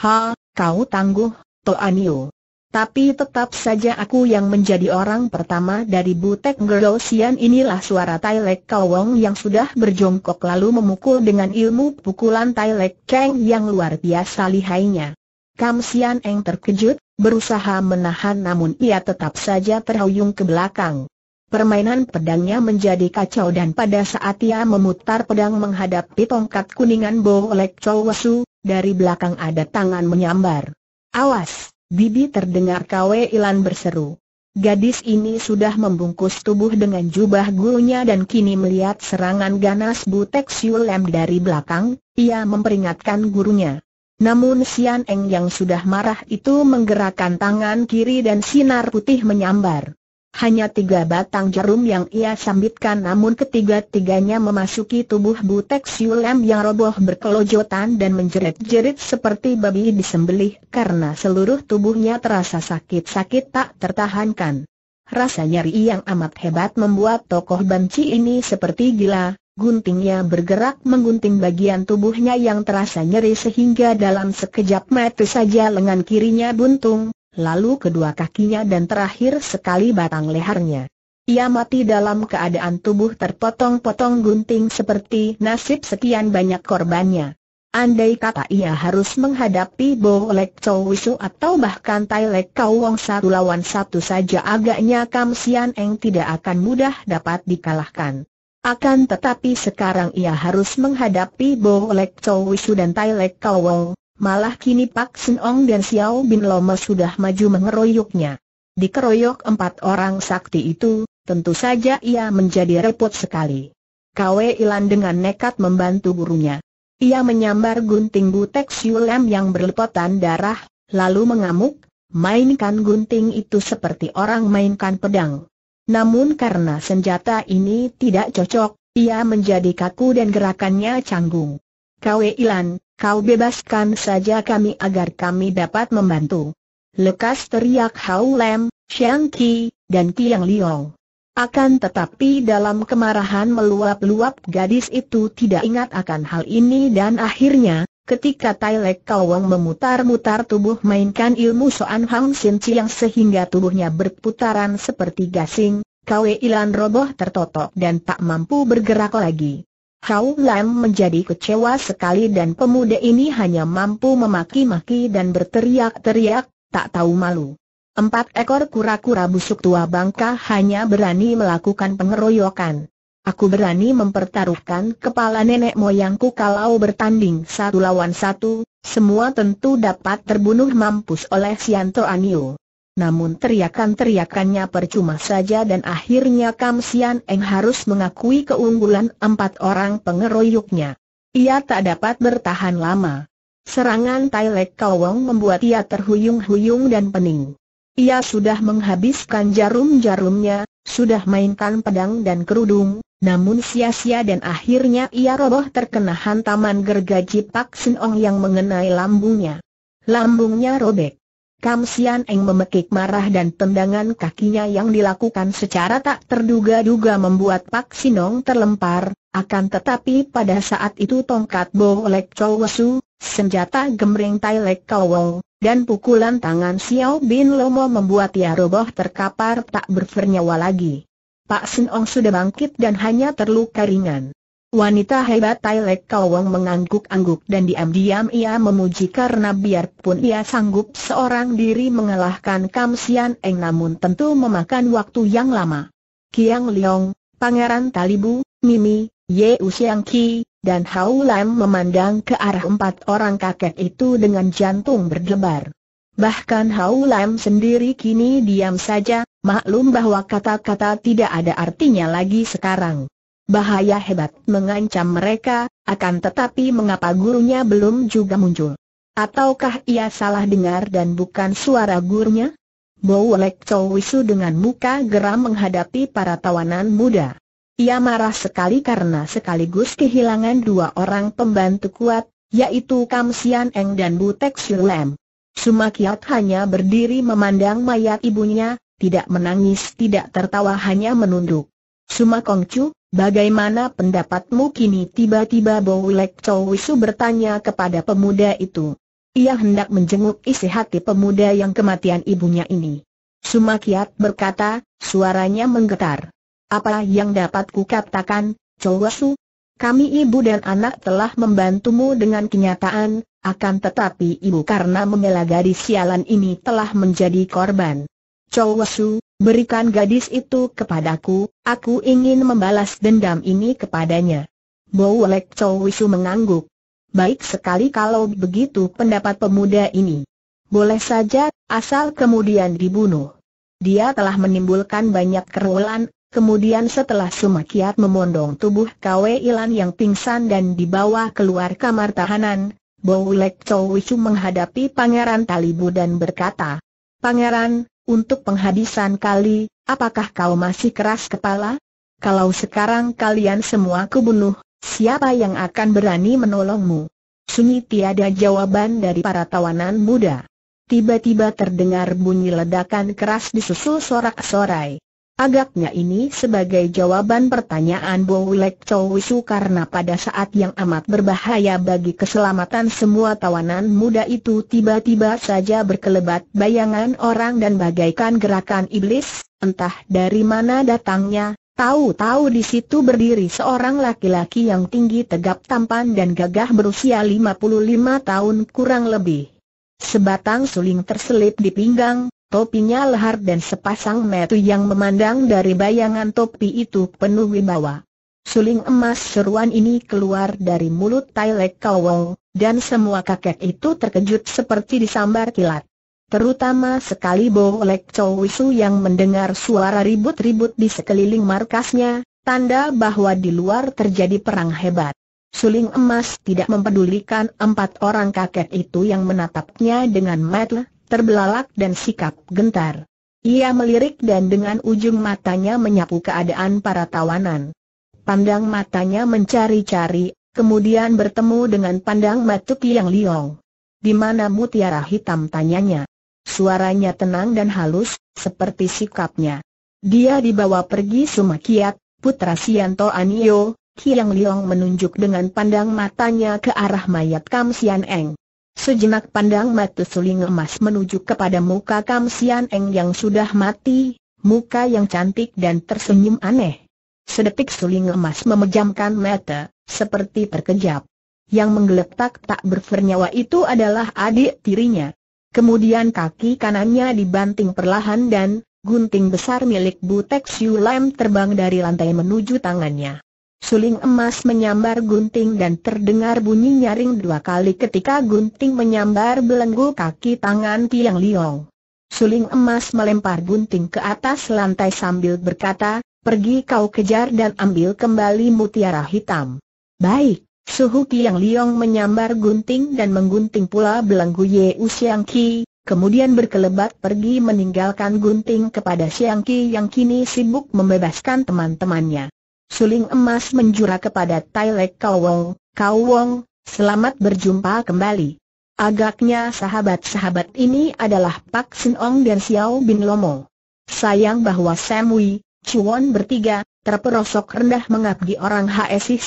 Ha, kau tangguh, Yu. Tapi tetap saja aku yang menjadi orang pertama dari Butek Gerosian inilah suara Tai Lek Kawong yang sudah berjongkok lalu memukul dengan ilmu pukulan Tai Lek Kang yang luar biasa lihainya. Kam Sian Eng terkejut, berusaha menahan namun ia tetap saja terhuyung ke belakang. Permainan pedangnya menjadi kacau dan pada saat ia memutar pedang menghadapi tongkat kuningan Bo Lek Chow Wasu, dari belakang ada tangan menyambar. Awas! Bibi terdengar Kwe Ilan berseru. Gadis ini sudah membungkus tubuh dengan jubah gurunya dan kini melihat serangan ganas Butek Siulem dari belakang, ia memperingatkan gurunya. Namun Sian Eng yang sudah marah itu menggerakkan tangan kiri dan sinar putih menyambar. Hanya tiga batang jarum yang ia sambitkan namun ketiga-tiganya memasuki tubuh Butek Siulem yang roboh berkelojotan dan menjerit-jerit seperti babi disembelih karena seluruh tubuhnya terasa sakit-sakit tak tertahankan. Rasa nyeri yang amat hebat membuat tokoh banci ini seperti gila, guntingnya bergerak menggunting bagian tubuhnya yang terasa nyeri sehingga dalam sekejap mati saja lengan kirinya buntung, lalu kedua kakinya dan terakhir sekali batang lehernya. Ia mati dalam keadaan tubuh terpotong-potong gunting seperti nasib sekian banyak korbannya. Andai kata ia harus menghadapi Bo Lek Chow Wisu atau bahkan Tai Lek Kau Wong satu lawan satu saja agaknya Kam Sian Eng tidak akan mudah dapat dikalahkan. Akan tetapi sekarang ia harus menghadapi Bo Lek Chow Wisu dan Tai Lek Kau Wong. Malah kini Pak Sen Ong dan Xiao Bin Loma sudah maju mengeroyoknya. Dikeroyok empat orang sakti itu, tentu saja ia menjadi repot sekali. Kwe Ilan dengan nekat membantu gurunya. Ia menyambar gunting butek Siulem yang berlepotan darah, lalu mengamuk, mainkan gunting itu seperti orang mainkan pedang. Namun karena senjata ini tidak cocok, ia menjadi kaku dan gerakannya canggung. Kau Ilan, kau bebaskan saja kami agar kami dapat membantu. Lekas teriak Hau Lem, Xiang Qi, dan Tiang Liong. Akan tetapi dalam kemarahan meluap-luap gadis itu tidak ingat akan hal ini dan akhirnya, ketika Tai Lek Kawang memutar-mutar tubuh mainkan ilmu Soan Hang Sin Chiang sehingga tubuhnya berputaran seperti gasing, Kau Ilan roboh tertotok dan tak mampu bergerak lagi. Kau Lam menjadi kecewa sekali dan pemuda ini hanya mampu memaki-maki dan berteriak-teriak, tak tahu malu. Empat ekor kura-kura busuk tua bangka hanya berani melakukan pengeroyokan. Aku berani mempertaruhkan kepala nenek moyangku kalau bertanding satu lawan satu, semua tentu dapat terbunuh mampus oleh Sianto Anio. Namun teriakan-teriakannya percuma saja dan akhirnya Kam Sian Eng harus mengakui keunggulan empat orang pengeroyoknya. Ia tak dapat bertahan lama. Serangan Tai Lek Kawong membuat ia terhuyung-huyung dan pening. Ia sudah menghabiskan jarum-jarumnya, sudah mainkan pedang dan kerudung, namun sia-sia dan akhirnya ia roboh terkena hantaman gergaji Pak Sin Ong yang mengenai lambungnya. Lambungnya robek. Kam Sian Eng memekik marah dan tendangan kakinya yang dilakukan secara tak terduga-duga membuat Pak Sinong terlempar, akan tetapi pada saat itu tongkat Bo Lek Chow Wesu, senjata gemring Tai Lek Kowol, dan pukulan tangan Xiao Bin Lomo membuat ia roboh terkapar tak bernyawa lagi. Pak Sinong sudah bangkit dan hanya terluka ringan. Wanita hebat Tai Lek Kawang mengangguk-angguk dan diam-diam ia memuji karena biarpun ia sanggup seorang diri mengalahkan Kam Sian Eng namun tentu memakan waktu yang lama. Kiang Leong, Pangeran Talibu, Mimi, Ye Usiang Ki, dan Hau Lam memandang ke arah empat orang kakek itu dengan jantung berdebar. Bahkan Hau Lam sendiri kini diam saja, maklum bahwa kata-kata tidak ada artinya lagi sekarang. Bahaya hebat mengancam mereka, akan tetapi mengapa gurunya belum juga muncul? Ataukah ia salah dengar dan bukan suara gurunya? Bowlek Chow Wisu dengan muka geram menghadapi para tawanan muda. Ia marah sekali karena sekaligus kehilangan dua orang pembantu kuat, yaitu Kam Sian Eng dan Butek Lem. Sumakiat hanya berdiri memandang mayat ibunya, tidak menangis tidak tertawa hanya menunduk. Suma Bagaimana pendapatmu kini tiba-tiba Bowlek Chowisu bertanya kepada pemuda itu. Ia hendak menjenguk isi hati pemuda yang kematian ibunya ini. Sumakiat berkata, suaranya menggetar. Apa yang dapat kukatakan, Chow Kami ibu dan anak telah membantumu dengan kenyataan, akan tetapi ibu karena membela gadis sialan ini telah menjadi korban. Chowisu, Berikan gadis itu kepadaku, aku ingin membalas dendam ini kepadanya. Bo Lek Chow Wisu mengangguk. Baik sekali kalau begitu pendapat pemuda ini. Boleh saja, asal kemudian dibunuh. Dia telah menimbulkan banyak kerulan, kemudian setelah Sumakiat memondong tubuh Kwe Ilan yang pingsan dan dibawa keluar kamar tahanan, Bo Lek Chow Wisu menghadapi Pangeran Talibu dan berkata, Pangeran, untuk penghabisan kali, apakah kau masih keras kepala? Kalau sekarang kalian semua kubunuh, siapa yang akan berani menolongmu? Sunyi tiada jawaban dari para tawanan muda. Tiba-tiba terdengar bunyi ledakan keras disusul sorak-sorai. Agaknya ini sebagai jawaban pertanyaan Bo Wilek Chow Wisu karena pada saat yang amat berbahaya bagi keselamatan semua tawanan muda itu tiba-tiba saja berkelebat bayangan orang dan bagaikan gerakan iblis, entah dari mana datangnya, Tahu-tahu di situ berdiri seorang laki-laki yang tinggi tegap tampan dan gagah berusia 55 tahun kurang lebih. Sebatang suling terselip di pinggang, topinya lehar dan sepasang metu yang memandang dari bayangan topi itu penuh wibawa. Suling emas seruan ini keluar dari mulut Tai Lek Kowong, dan semua kakek itu terkejut seperti disambar kilat. Terutama sekali Bo Lek Chow yang mendengar suara ribut-ribut di sekeliling markasnya, tanda bahwa di luar terjadi perang hebat. Suling emas tidak mempedulikan empat orang kakek itu yang menatapnya dengan mata terbelalak dan sikap gentar. Ia melirik dan dengan ujung matanya menyapu keadaan para tawanan. Pandang matanya mencari-cari, kemudian bertemu dengan pandang mata Kiang Liong. Di mana mutiara hitam tanyanya? Suaranya tenang dan halus, seperti sikapnya. Dia dibawa pergi Sumakiat, putra Sianto Anio, Kiang Liong menunjuk dengan pandang matanya ke arah mayat Kam Sian Eng. Sejenak pandang mata suling emas menuju kepada muka Kam Sian Eng yang sudah mati, muka yang cantik dan tersenyum aneh. Sedetik suling emas memejamkan mata, seperti terkejap. Yang menggeletak tak bernyawa itu adalah adik tirinya. Kemudian kaki kanannya dibanting perlahan dan gunting besar milik Butek Siu Lam terbang dari lantai menuju tangannya. Suling emas menyambar gunting dan terdengar bunyi nyaring dua kali ketika gunting menyambar belenggu kaki tangan Tiang Liong. Suling emas melempar gunting ke atas lantai sambil berkata, pergi kau kejar dan ambil kembali mutiara hitam. Baik, suhu Tiang Liong menyambar gunting dan menggunting pula belenggu Ye U Siang Ki, kemudian berkelebat pergi meninggalkan gunting kepada Siang Ki yang kini sibuk membebaskan teman-temannya. Suling emas menjura kepada Tai Lek Kau Wong, Kau Wong, selamat berjumpa kembali. Agaknya sahabat-sahabat ini adalah Pak Sin Ong dan Xiao Bin Lomo. Sayang bahwa Samui, Chuan bertiga, terperosok rendah mengabdi orang HS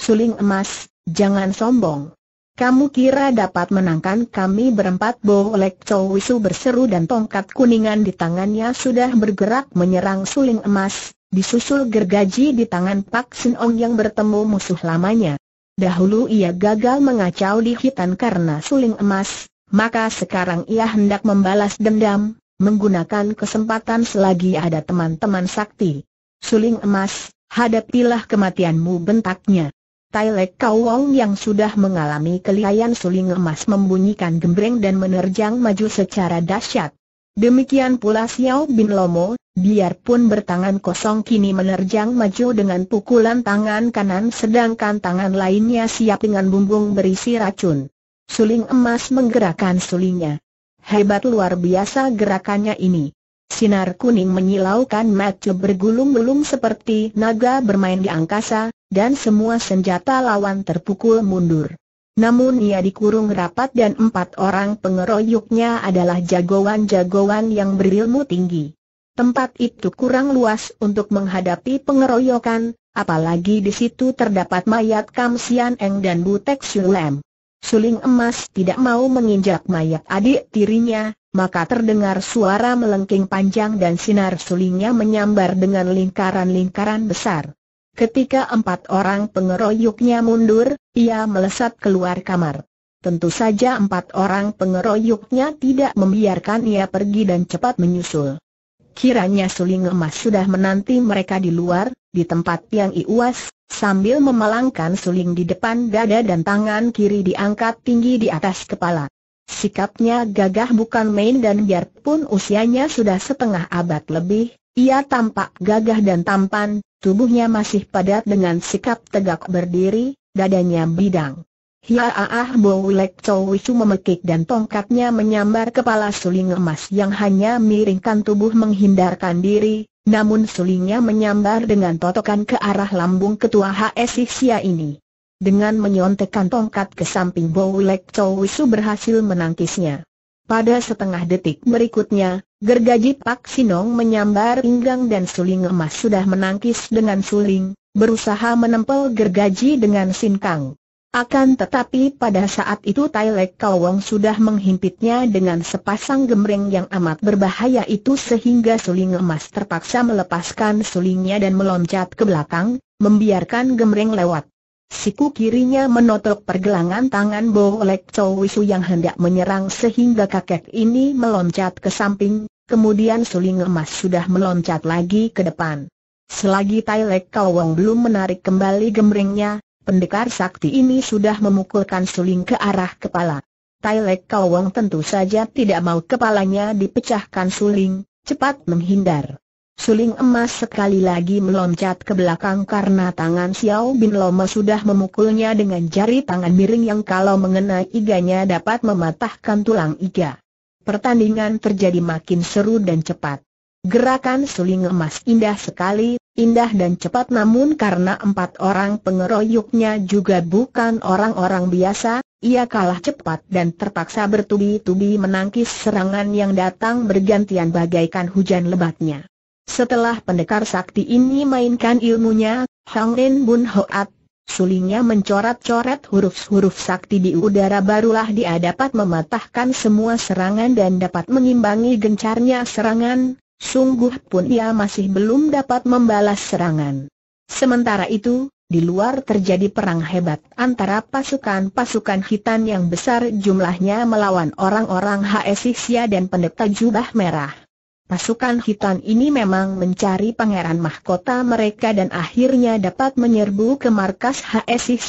Suling emas, jangan sombong. Kamu kira dapat menangkan kami berempat Bolek Wisu berseru dan tongkat kuningan di tangannya sudah bergerak menyerang suling emas, disusul gergaji di tangan Pak Sin Ong yang bertemu musuh lamanya. Dahulu ia gagal mengacau di hitan karena suling emas, maka sekarang ia hendak membalas dendam, menggunakan kesempatan selagi ada teman-teman sakti. Suling emas, hadapilah kematianmu bentaknya. Tailek Kawong yang sudah mengalami kelihayan suling emas membunyikan gembreng dan menerjang maju secara dahsyat. Demikian pula Xiao Bin Lomo, biarpun bertangan kosong kini menerjang maju dengan pukulan tangan kanan sedangkan tangan lainnya siap dengan bumbung berisi racun. Suling emas menggerakkan sulingnya. Hebat luar biasa gerakannya ini. Sinar kuning menyilaukan mata bergulung-gulung seperti naga bermain di angkasa, dan semua senjata lawan terpukul mundur. Namun ia dikurung rapat dan empat orang pengeroyoknya adalah jagoan-jagoan yang berilmu tinggi. Tempat itu kurang luas untuk menghadapi pengeroyokan, apalagi di situ terdapat mayat Kam Sian Eng dan Butek Shulem. Suling emas tidak mau menginjak mayat adik tirinya, maka terdengar suara melengking panjang dan sinar sulingnya menyambar dengan lingkaran-lingkaran besar. Ketika empat orang pengeroyoknya mundur, ia melesat keluar kamar. Tentu saja empat orang pengeroyoknya tidak membiarkan ia pergi dan cepat menyusul. Kiranya suling emas sudah menanti mereka di luar, di tempat yang iuas, sambil memalangkan suling di depan dada dan tangan kiri diangkat tinggi di atas kepala. Sikapnya gagah bukan main dan biarpun usianya sudah setengah abad lebih, ia tampak gagah dan tampan, Tubuhnya masih padat dengan sikap tegak berdiri, dadanya bidang. Hiaah Bowlek Chowisu memekik dan tongkatnya menyambar kepala suling emas yang hanya miringkan tubuh menghindarkan diri, namun sulingnya menyambar dengan totokan ke arah lambung ketua HSI Sia ini. Dengan menyontekkan tongkat ke samping Bowlek Chowisu berhasil menangkisnya. Pada setengah detik berikutnya, gergaji Pak Sinong menyambar pinggang dan suling emas sudah menangkis dengan suling, berusaha menempel gergaji dengan sinkang. Akan tetapi pada saat itu Tai Lek Kawong sudah menghimpitnya dengan sepasang gemreng yang amat berbahaya itu sehingga suling emas terpaksa melepaskan sulingnya dan meloncat ke belakang, membiarkan gemreng lewat. Siku kirinya menotok pergelangan tangan Bo Lek Chow Wisu yang hendak menyerang sehingga kakek ini meloncat ke samping, kemudian suling emas sudah meloncat lagi ke depan. Selagi Tai Lek belum menarik kembali gemringnya, pendekar sakti ini sudah memukulkan suling ke arah kepala. Tai Lek tentu saja tidak mau kepalanya dipecahkan suling, cepat menghindar. Suling emas sekali lagi meloncat ke belakang karena tangan Xiao Bin Loma sudah memukulnya dengan jari tangan miring yang kalau mengenai iganya dapat mematahkan tulang iga. Pertandingan terjadi makin seru dan cepat. Gerakan suling emas indah sekali, indah dan cepat namun karena empat orang pengeroyoknya juga bukan orang-orang biasa, ia kalah cepat dan terpaksa bertubi-tubi menangkis serangan yang datang bergantian bagaikan hujan lebatnya. Setelah pendekar sakti ini mainkan ilmunya, Hang Lin Bun Hoat, sulingnya mencoret-coret huruf-huruf sakti di udara barulah dia dapat mematahkan semua serangan dan dapat mengimbangi gencarnya serangan, sungguh pun ia masih belum dapat membalas serangan. Sementara itu, di luar terjadi perang hebat antara pasukan-pasukan hitam yang besar jumlahnya melawan orang-orang HSI Sia dan pendeta jubah merah. Pasukan hitam ini memang mencari pangeran mahkota mereka dan akhirnya dapat menyerbu ke markas HS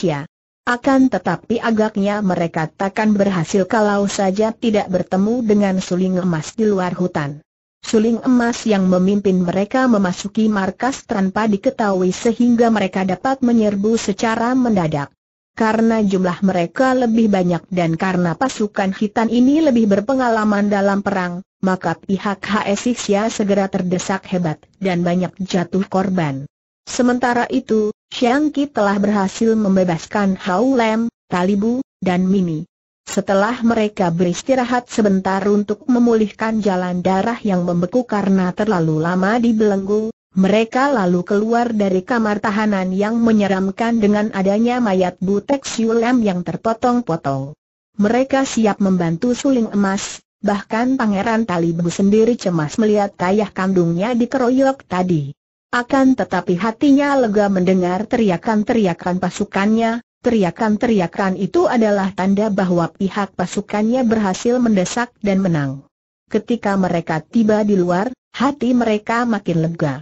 Akan tetapi agaknya mereka takkan berhasil kalau saja tidak bertemu dengan suling emas di luar hutan. Suling emas yang memimpin mereka memasuki markas tanpa diketahui sehingga mereka dapat menyerbu secara mendadak karena jumlah mereka lebih banyak dan karena pasukan hitam ini lebih berpengalaman dalam perang, maka pihak HS segera terdesak hebat dan banyak jatuh korban. Sementara itu, Xiang Qi telah berhasil membebaskan Hao Lem, Talibu, dan Mimi. Setelah mereka beristirahat sebentar untuk memulihkan jalan darah yang membeku karena terlalu lama dibelenggu, mereka lalu keluar dari kamar tahanan yang menyeramkan dengan adanya mayat Butek Siulam yang terpotong-potong. Mereka siap membantu suling emas, bahkan Pangeran Talibu sendiri cemas melihat ayah kandungnya dikeroyok tadi. Akan tetapi hatinya lega mendengar teriakan-teriakan pasukannya, teriakan-teriakan itu adalah tanda bahwa pihak pasukannya berhasil mendesak dan menang. Ketika mereka tiba di luar, hati mereka makin lega.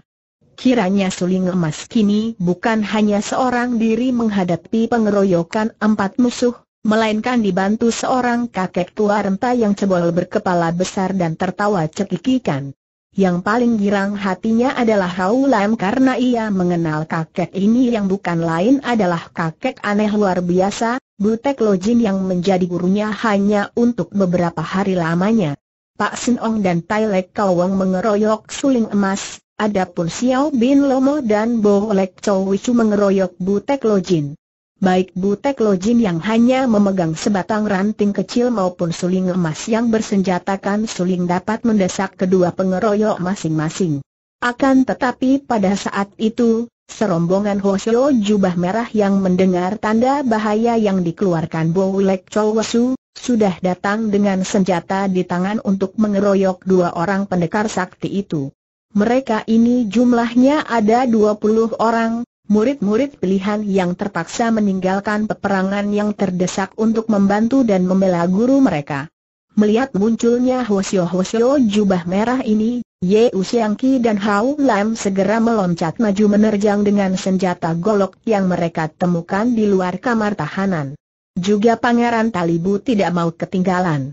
Kiranya suling emas kini bukan hanya seorang diri menghadapi pengeroyokan empat musuh, melainkan dibantu seorang kakek tua renta yang cebol berkepala besar dan tertawa cekikikan. Yang paling girang hatinya adalah Raulam karena ia mengenal kakek ini yang bukan lain adalah kakek aneh luar biasa, Butek Lojin yang menjadi gurunya hanya untuk beberapa hari lamanya. Pak Sin dan Tai Lek Kawang mengeroyok suling emas, Adapun Xiao Bin Lomo dan Bo Lek Chow Wichu mengeroyok Butek Lojin. Baik Butek Lojin yang hanya memegang sebatang ranting kecil maupun suling emas yang bersenjatakan suling dapat mendesak kedua pengeroyok masing-masing. Akan tetapi pada saat itu, serombongan Hoshio jubah merah yang mendengar tanda bahaya yang dikeluarkan Bo Lek Chow Wichu, sudah datang dengan senjata di tangan untuk mengeroyok dua orang pendekar sakti itu. Mereka ini jumlahnya ada 20 orang, murid-murid pilihan yang terpaksa meninggalkan peperangan yang terdesak untuk membantu dan membela guru mereka. Melihat munculnya Hwasyo-Hwasyo jubah merah ini, Ye Usiangki dan Hao Lam segera meloncat maju menerjang dengan senjata golok yang mereka temukan di luar kamar tahanan. Juga Pangeran Talibu tidak mau ketinggalan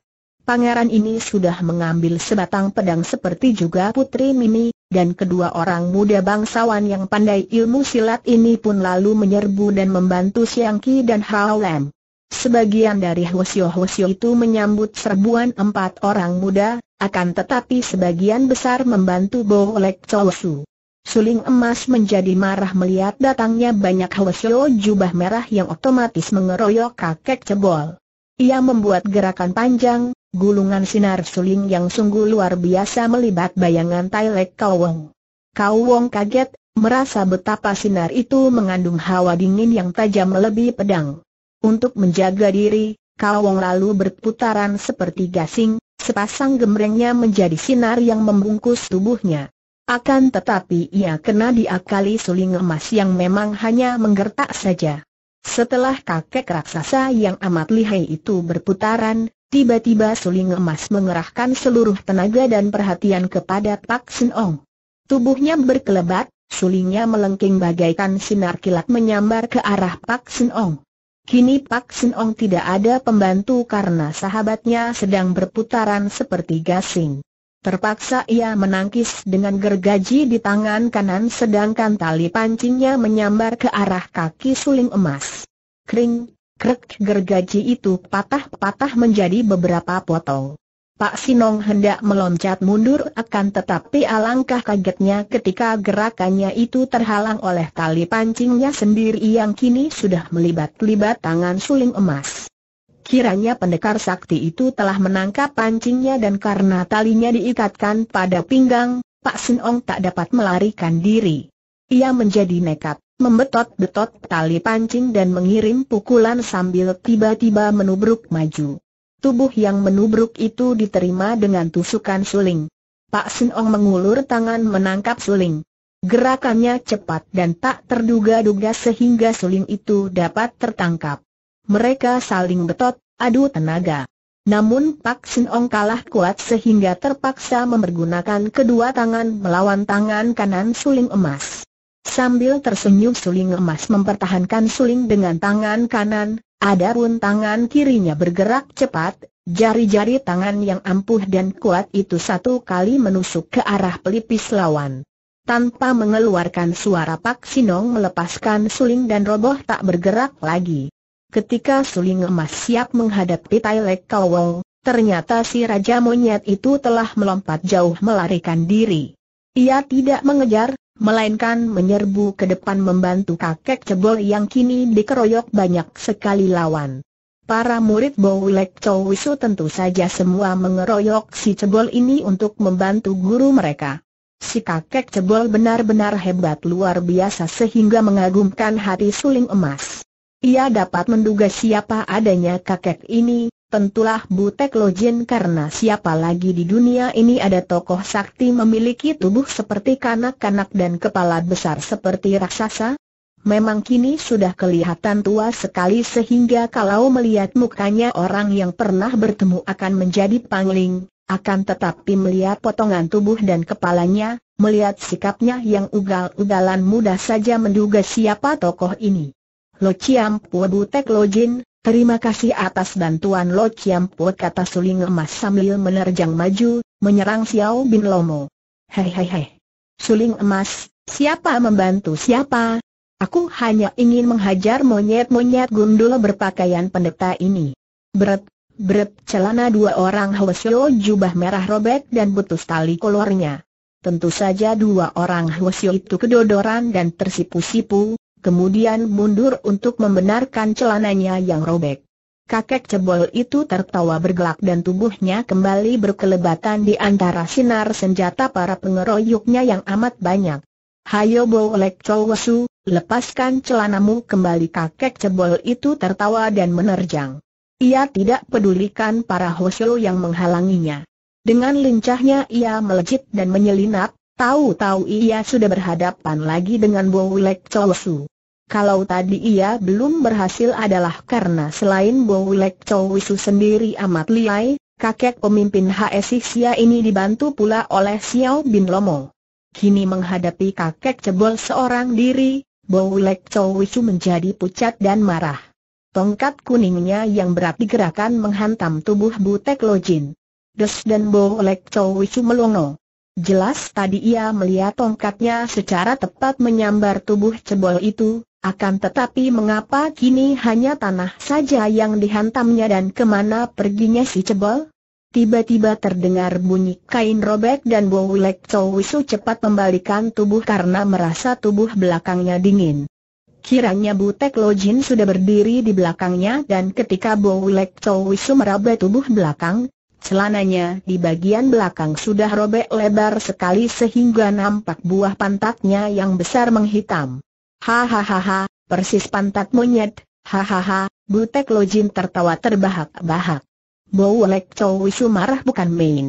pangeran ini sudah mengambil sebatang pedang seperti juga Putri Mimi, dan kedua orang muda bangsawan yang pandai ilmu silat ini pun lalu menyerbu dan membantu Siang Ki dan Hao Lam. Sebagian dari Hwasyo-Hwasyo itu menyambut serbuan empat orang muda, akan tetapi sebagian besar membantu Bolek Chowsu. Suling emas menjadi marah melihat datangnya banyak Hwasyo jubah merah yang otomatis mengeroyok kakek cebol. Ia membuat gerakan panjang, gulungan sinar suling yang sungguh luar biasa melibat bayangan Tai Lek Kau kaget, merasa betapa sinar itu mengandung hawa dingin yang tajam lebih pedang. Untuk menjaga diri, Kau lalu berputaran seperti gasing, sepasang gemrengnya menjadi sinar yang membungkus tubuhnya. Akan tetapi ia kena diakali suling emas yang memang hanya menggertak saja. Setelah kakek raksasa yang amat lihai itu berputaran, Tiba-tiba suling emas mengerahkan seluruh tenaga dan perhatian kepada Pak Sin Ong. Tubuhnya berkelebat, sulingnya melengking bagaikan sinar kilat menyambar ke arah Pak Sin Ong. Kini Pak Sin Ong tidak ada pembantu karena sahabatnya sedang berputaran seperti gasing. Terpaksa ia menangkis dengan gergaji di tangan kanan sedangkan tali pancingnya menyambar ke arah kaki suling emas. Kring, krek gergaji itu patah-patah menjadi beberapa potong. Pak Sinong hendak meloncat mundur akan tetapi alangkah kagetnya ketika gerakannya itu terhalang oleh tali pancingnya sendiri yang kini sudah melibat-libat tangan suling emas. Kiranya pendekar sakti itu telah menangkap pancingnya dan karena talinya diikatkan pada pinggang, Pak Sinong tak dapat melarikan diri. Ia menjadi nekat membetot-betot tali pancing dan mengirim pukulan sambil tiba-tiba menubruk maju. Tubuh yang menubruk itu diterima dengan tusukan suling. Pak Sin mengulur tangan menangkap suling. Gerakannya cepat dan tak terduga-duga sehingga suling itu dapat tertangkap. Mereka saling betot, adu tenaga. Namun Pak Sin kalah kuat sehingga terpaksa mempergunakan kedua tangan melawan tangan kanan suling emas. Sambil tersenyum suling emas mempertahankan suling dengan tangan kanan, adapun tangan kirinya bergerak cepat, jari-jari tangan yang ampuh dan kuat itu satu kali menusuk ke arah pelipis lawan. Tanpa mengeluarkan suara Pak Sinong melepaskan suling dan roboh tak bergerak lagi. Ketika suling emas siap menghadapi Tai Lek ternyata si Raja Monyet itu telah melompat jauh melarikan diri. Ia tidak mengejar, melainkan menyerbu ke depan membantu kakek cebol yang kini dikeroyok banyak sekali lawan. Para murid Bowilek Chowisu tentu saja semua mengeroyok si cebol ini untuk membantu guru mereka. Si kakek cebol benar-benar hebat luar biasa sehingga mengagumkan hati suling emas. Ia dapat menduga siapa adanya kakek ini, tentulah Butek Lojin karena siapa lagi di dunia ini ada tokoh sakti memiliki tubuh seperti kanak-kanak dan kepala besar seperti raksasa? Memang kini sudah kelihatan tua sekali sehingga kalau melihat mukanya orang yang pernah bertemu akan menjadi pangling, akan tetapi melihat potongan tubuh dan kepalanya, melihat sikapnya yang ugal-ugalan mudah saja menduga siapa tokoh ini. Lo Chiam Pua Butek Lojin, Terima kasih atas bantuan Lo Chiam Po kata suling emas sambil menerjang maju, menyerang Xiao Bin Lomo. Hei hei hei, Suling emas, siapa membantu siapa? Aku hanya ingin menghajar monyet-monyet gundul berpakaian pendeta ini. Beret, beret celana dua orang Hwasyo jubah merah robek dan putus tali kolornya. Tentu saja dua orang Hwasyo itu kedodoran dan tersipu-sipu, kemudian mundur untuk membenarkan celananya yang robek. Kakek cebol itu tertawa bergelak dan tubuhnya kembali berkelebatan di antara sinar senjata para pengeroyoknya yang amat banyak. Hayo bolek cowesu, lepaskan celanamu kembali kakek cebol itu tertawa dan menerjang. Ia tidak pedulikan para hosyo yang menghalanginya. Dengan lincahnya ia melejit dan menyelinap, Tahu-tahu ia sudah berhadapan lagi dengan Bo Wilek Su. Kalau tadi ia belum berhasil adalah karena selain Bo Wilek Su sendiri amat liai, kakek pemimpin HSI ini dibantu pula oleh Xiao Bin Lomo. Kini menghadapi kakek cebol seorang diri, Bo Wilek Chowisu menjadi pucat dan marah. Tongkat kuningnya yang berat digerakkan menghantam tubuh Butek Lojin. Des dan Bo Wilek Chowisu melongo. Jelas tadi ia melihat tongkatnya secara tepat menyambar tubuh cebol itu, akan tetapi mengapa kini hanya tanah saja yang dihantamnya dan kemana perginya si cebol? Tiba-tiba terdengar bunyi kain robek dan bau lek cowisu cepat membalikan tubuh karena merasa tubuh belakangnya dingin. Kiranya Butek Lojin sudah berdiri di belakangnya dan ketika Bowlek Chowisu meraba tubuh belakang, Celananya di bagian belakang sudah robek lebar sekali sehingga nampak buah pantatnya yang besar menghitam. Hahaha, persis pantat monyet, hahaha, Butek Lojin tertawa terbahak-bahak. Bowlek Chowisu marah bukan main.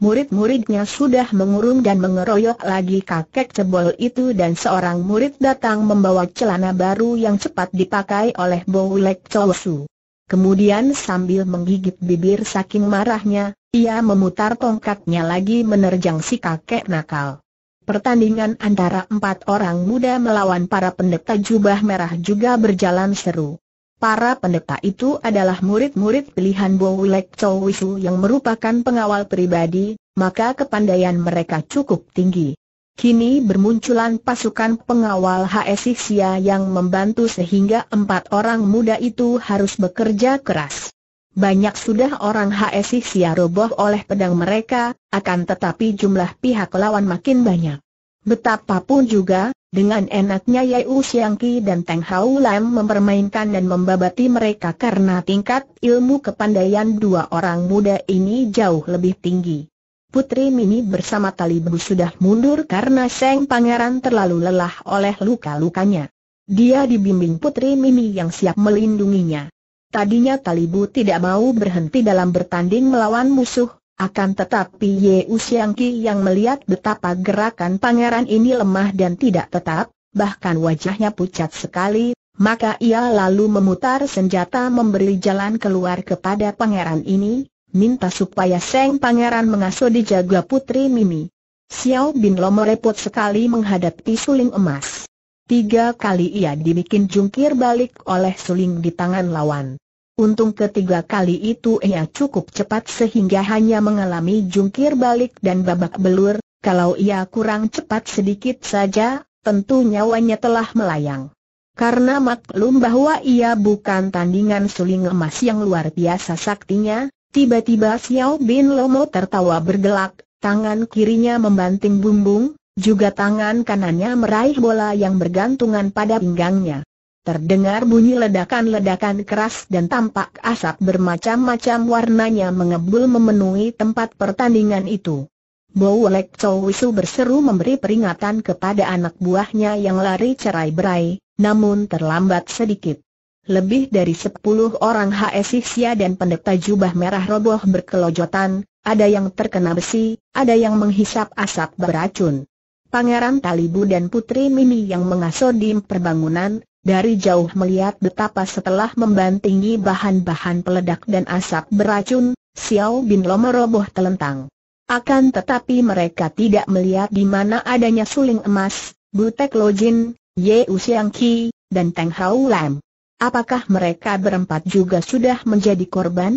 Murid-muridnya sudah mengurung dan mengeroyok lagi kakek cebol itu dan seorang murid datang membawa celana baru yang cepat dipakai oleh Bowlek Chowisu. Kemudian sambil menggigit bibir saking marahnya, ia memutar tongkatnya lagi menerjang si kakek nakal. Pertandingan antara empat orang muda melawan para pendeta jubah merah juga berjalan seru. Para pendeta itu adalah murid-murid pilihan Bowlek Chowisu yang merupakan pengawal pribadi, maka kepandaian mereka cukup tinggi. Kini bermunculan pasukan pengawal HS yang membantu sehingga empat orang muda itu harus bekerja keras. Banyak sudah orang HS roboh oleh pedang mereka, akan tetapi jumlah pihak lawan makin banyak. Betapapun juga, dengan enaknya Yai Siang Xiangqi dan Teng Hau Lam mempermainkan dan membabati mereka karena tingkat ilmu kepandaian dua orang muda ini jauh lebih tinggi. Putri Mimi bersama Talibu sudah mundur karena Seng Pangeran terlalu lelah oleh luka-lukanya. Dia dibimbing Putri Mimi yang siap melindunginya. Tadinya Talibu tidak mau berhenti dalam bertanding melawan musuh, akan tetapi Ye Usiangki yang melihat betapa gerakan pangeran ini lemah dan tidak tetap, bahkan wajahnya pucat sekali, maka ia lalu memutar senjata memberi jalan keluar kepada pangeran ini, minta supaya Seng Pangeran mengasuh dijaga Putri Mimi. Xiao Bin Lomo repot sekali menghadapi suling emas. Tiga kali ia dibikin jungkir balik oleh suling di tangan lawan. Untung ketiga kali itu ia cukup cepat sehingga hanya mengalami jungkir balik dan babak belur, kalau ia kurang cepat sedikit saja, tentu nyawanya telah melayang. Karena maklum bahwa ia bukan tandingan suling emas yang luar biasa saktinya, Tiba-tiba Xiao Bin Lomo tertawa bergelak, tangan kirinya membanting bumbung, juga tangan kanannya meraih bola yang bergantungan pada pinggangnya. Terdengar bunyi ledakan-ledakan keras dan tampak asap bermacam-macam warnanya mengebul memenuhi tempat pertandingan itu. Bowlek Chow Wisu berseru memberi peringatan kepada anak buahnya yang lari cerai-berai, namun terlambat sedikit. Lebih dari sepuluh orang HS dan pendeta jubah merah roboh berkelojotan, ada yang terkena besi, ada yang menghisap asap beracun. Pangeran Talibu dan Putri Mimi yang mengasuh di perbangunan, dari jauh melihat betapa setelah membantingi bahan-bahan peledak dan asap beracun, Xiao Bin Lomo roboh telentang. Akan tetapi mereka tidak melihat di mana adanya suling emas, Butek Lojin, Ye Usiang Ki, dan Teng Hau Lam. Apakah mereka berempat juga sudah menjadi korban?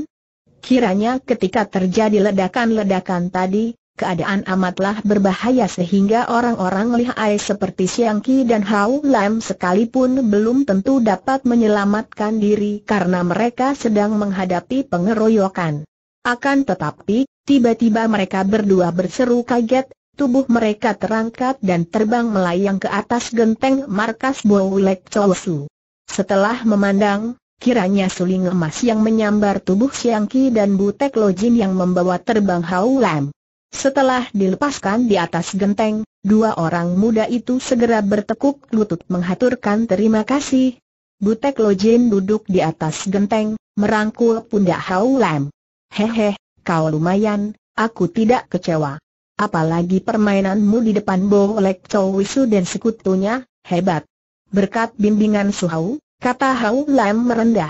Kiranya ketika terjadi ledakan-ledakan tadi, keadaan amatlah berbahaya sehingga orang-orang lihai seperti Siang Ki dan Hau Lam sekalipun belum tentu dapat menyelamatkan diri karena mereka sedang menghadapi pengeroyokan. Akan tetapi, tiba-tiba mereka berdua berseru kaget, tubuh mereka terangkat dan terbang melayang ke atas genteng markas Bowlek Chowsu. Setelah memandang, kiranya suling emas yang menyambar tubuh Siang Ki dan Butek Lojin yang membawa terbang Hau Lam. Setelah dilepaskan di atas genteng, dua orang muda itu segera bertekuk lutut menghaturkan terima kasih. Butek Lojin duduk di atas genteng, merangkul pundak Hau Lam. Hehe, kau lumayan, aku tidak kecewa. Apalagi permainanmu di depan Bolek Chowisu dan sekutunya, hebat. Berkat bimbingan Suhau, kata Hau Lam merendah.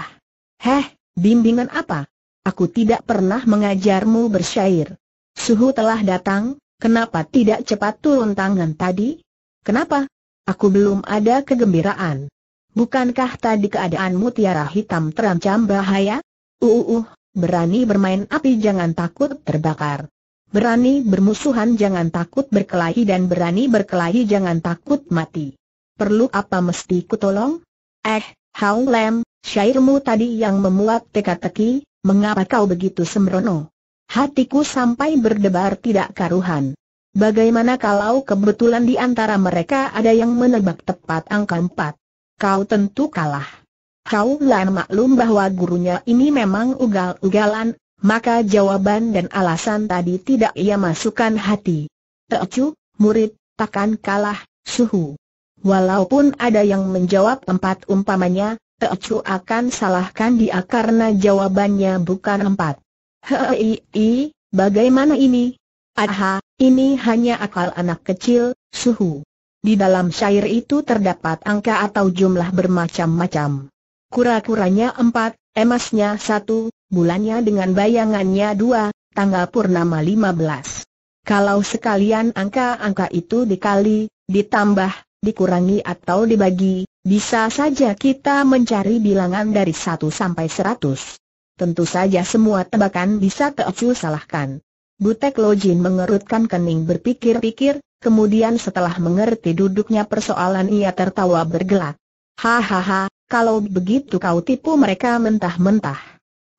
Heh, bimbingan apa? Aku tidak pernah mengajarmu bersyair. Suhu telah datang, kenapa tidak cepat turun tangan tadi? Kenapa? Aku belum ada kegembiraan. Bukankah tadi keadaanmu tiara hitam terancam bahaya? Uuuh, uh, uh, berani bermain api jangan takut terbakar. Berani bermusuhan jangan takut berkelahi dan berani berkelahi jangan takut mati. Perlu apa mesti kutolong? Eh, Hal Lem, syairmu tadi yang memuat teka-teki, mengapa kau begitu sembrono? Hatiku sampai berdebar tidak karuhan. Bagaimana kalau kebetulan di antara mereka ada yang menebak tepat angka empat? Kau tentu kalah. Kau Lem maklum bahwa gurunya ini memang ugal-ugalan, maka jawaban dan alasan tadi tidak ia masukkan hati. Teocu, murid, takkan kalah, suhu. Walaupun ada yang menjawab empat umpamanya, Teocu akan salahkan dia karena jawabannya bukan empat. Hei, bagaimana ini? Aha, ini hanya akal anak kecil, suhu. Di dalam syair itu terdapat angka atau jumlah bermacam-macam. Kura-kuranya empat, emasnya satu, bulannya dengan bayangannya dua, tanggal purnama lima belas. Kalau sekalian angka-angka itu dikali, ditambah, dikurangi atau dibagi, bisa saja kita mencari bilangan dari satu sampai seratus. Tentu saja semua tebakan bisa Teocu salahkan. Butek Lojin mengerutkan kening berpikir-pikir, kemudian setelah mengerti duduknya persoalan ia tertawa bergelak. Hahaha, kalau begitu kau tipu mereka mentah-mentah.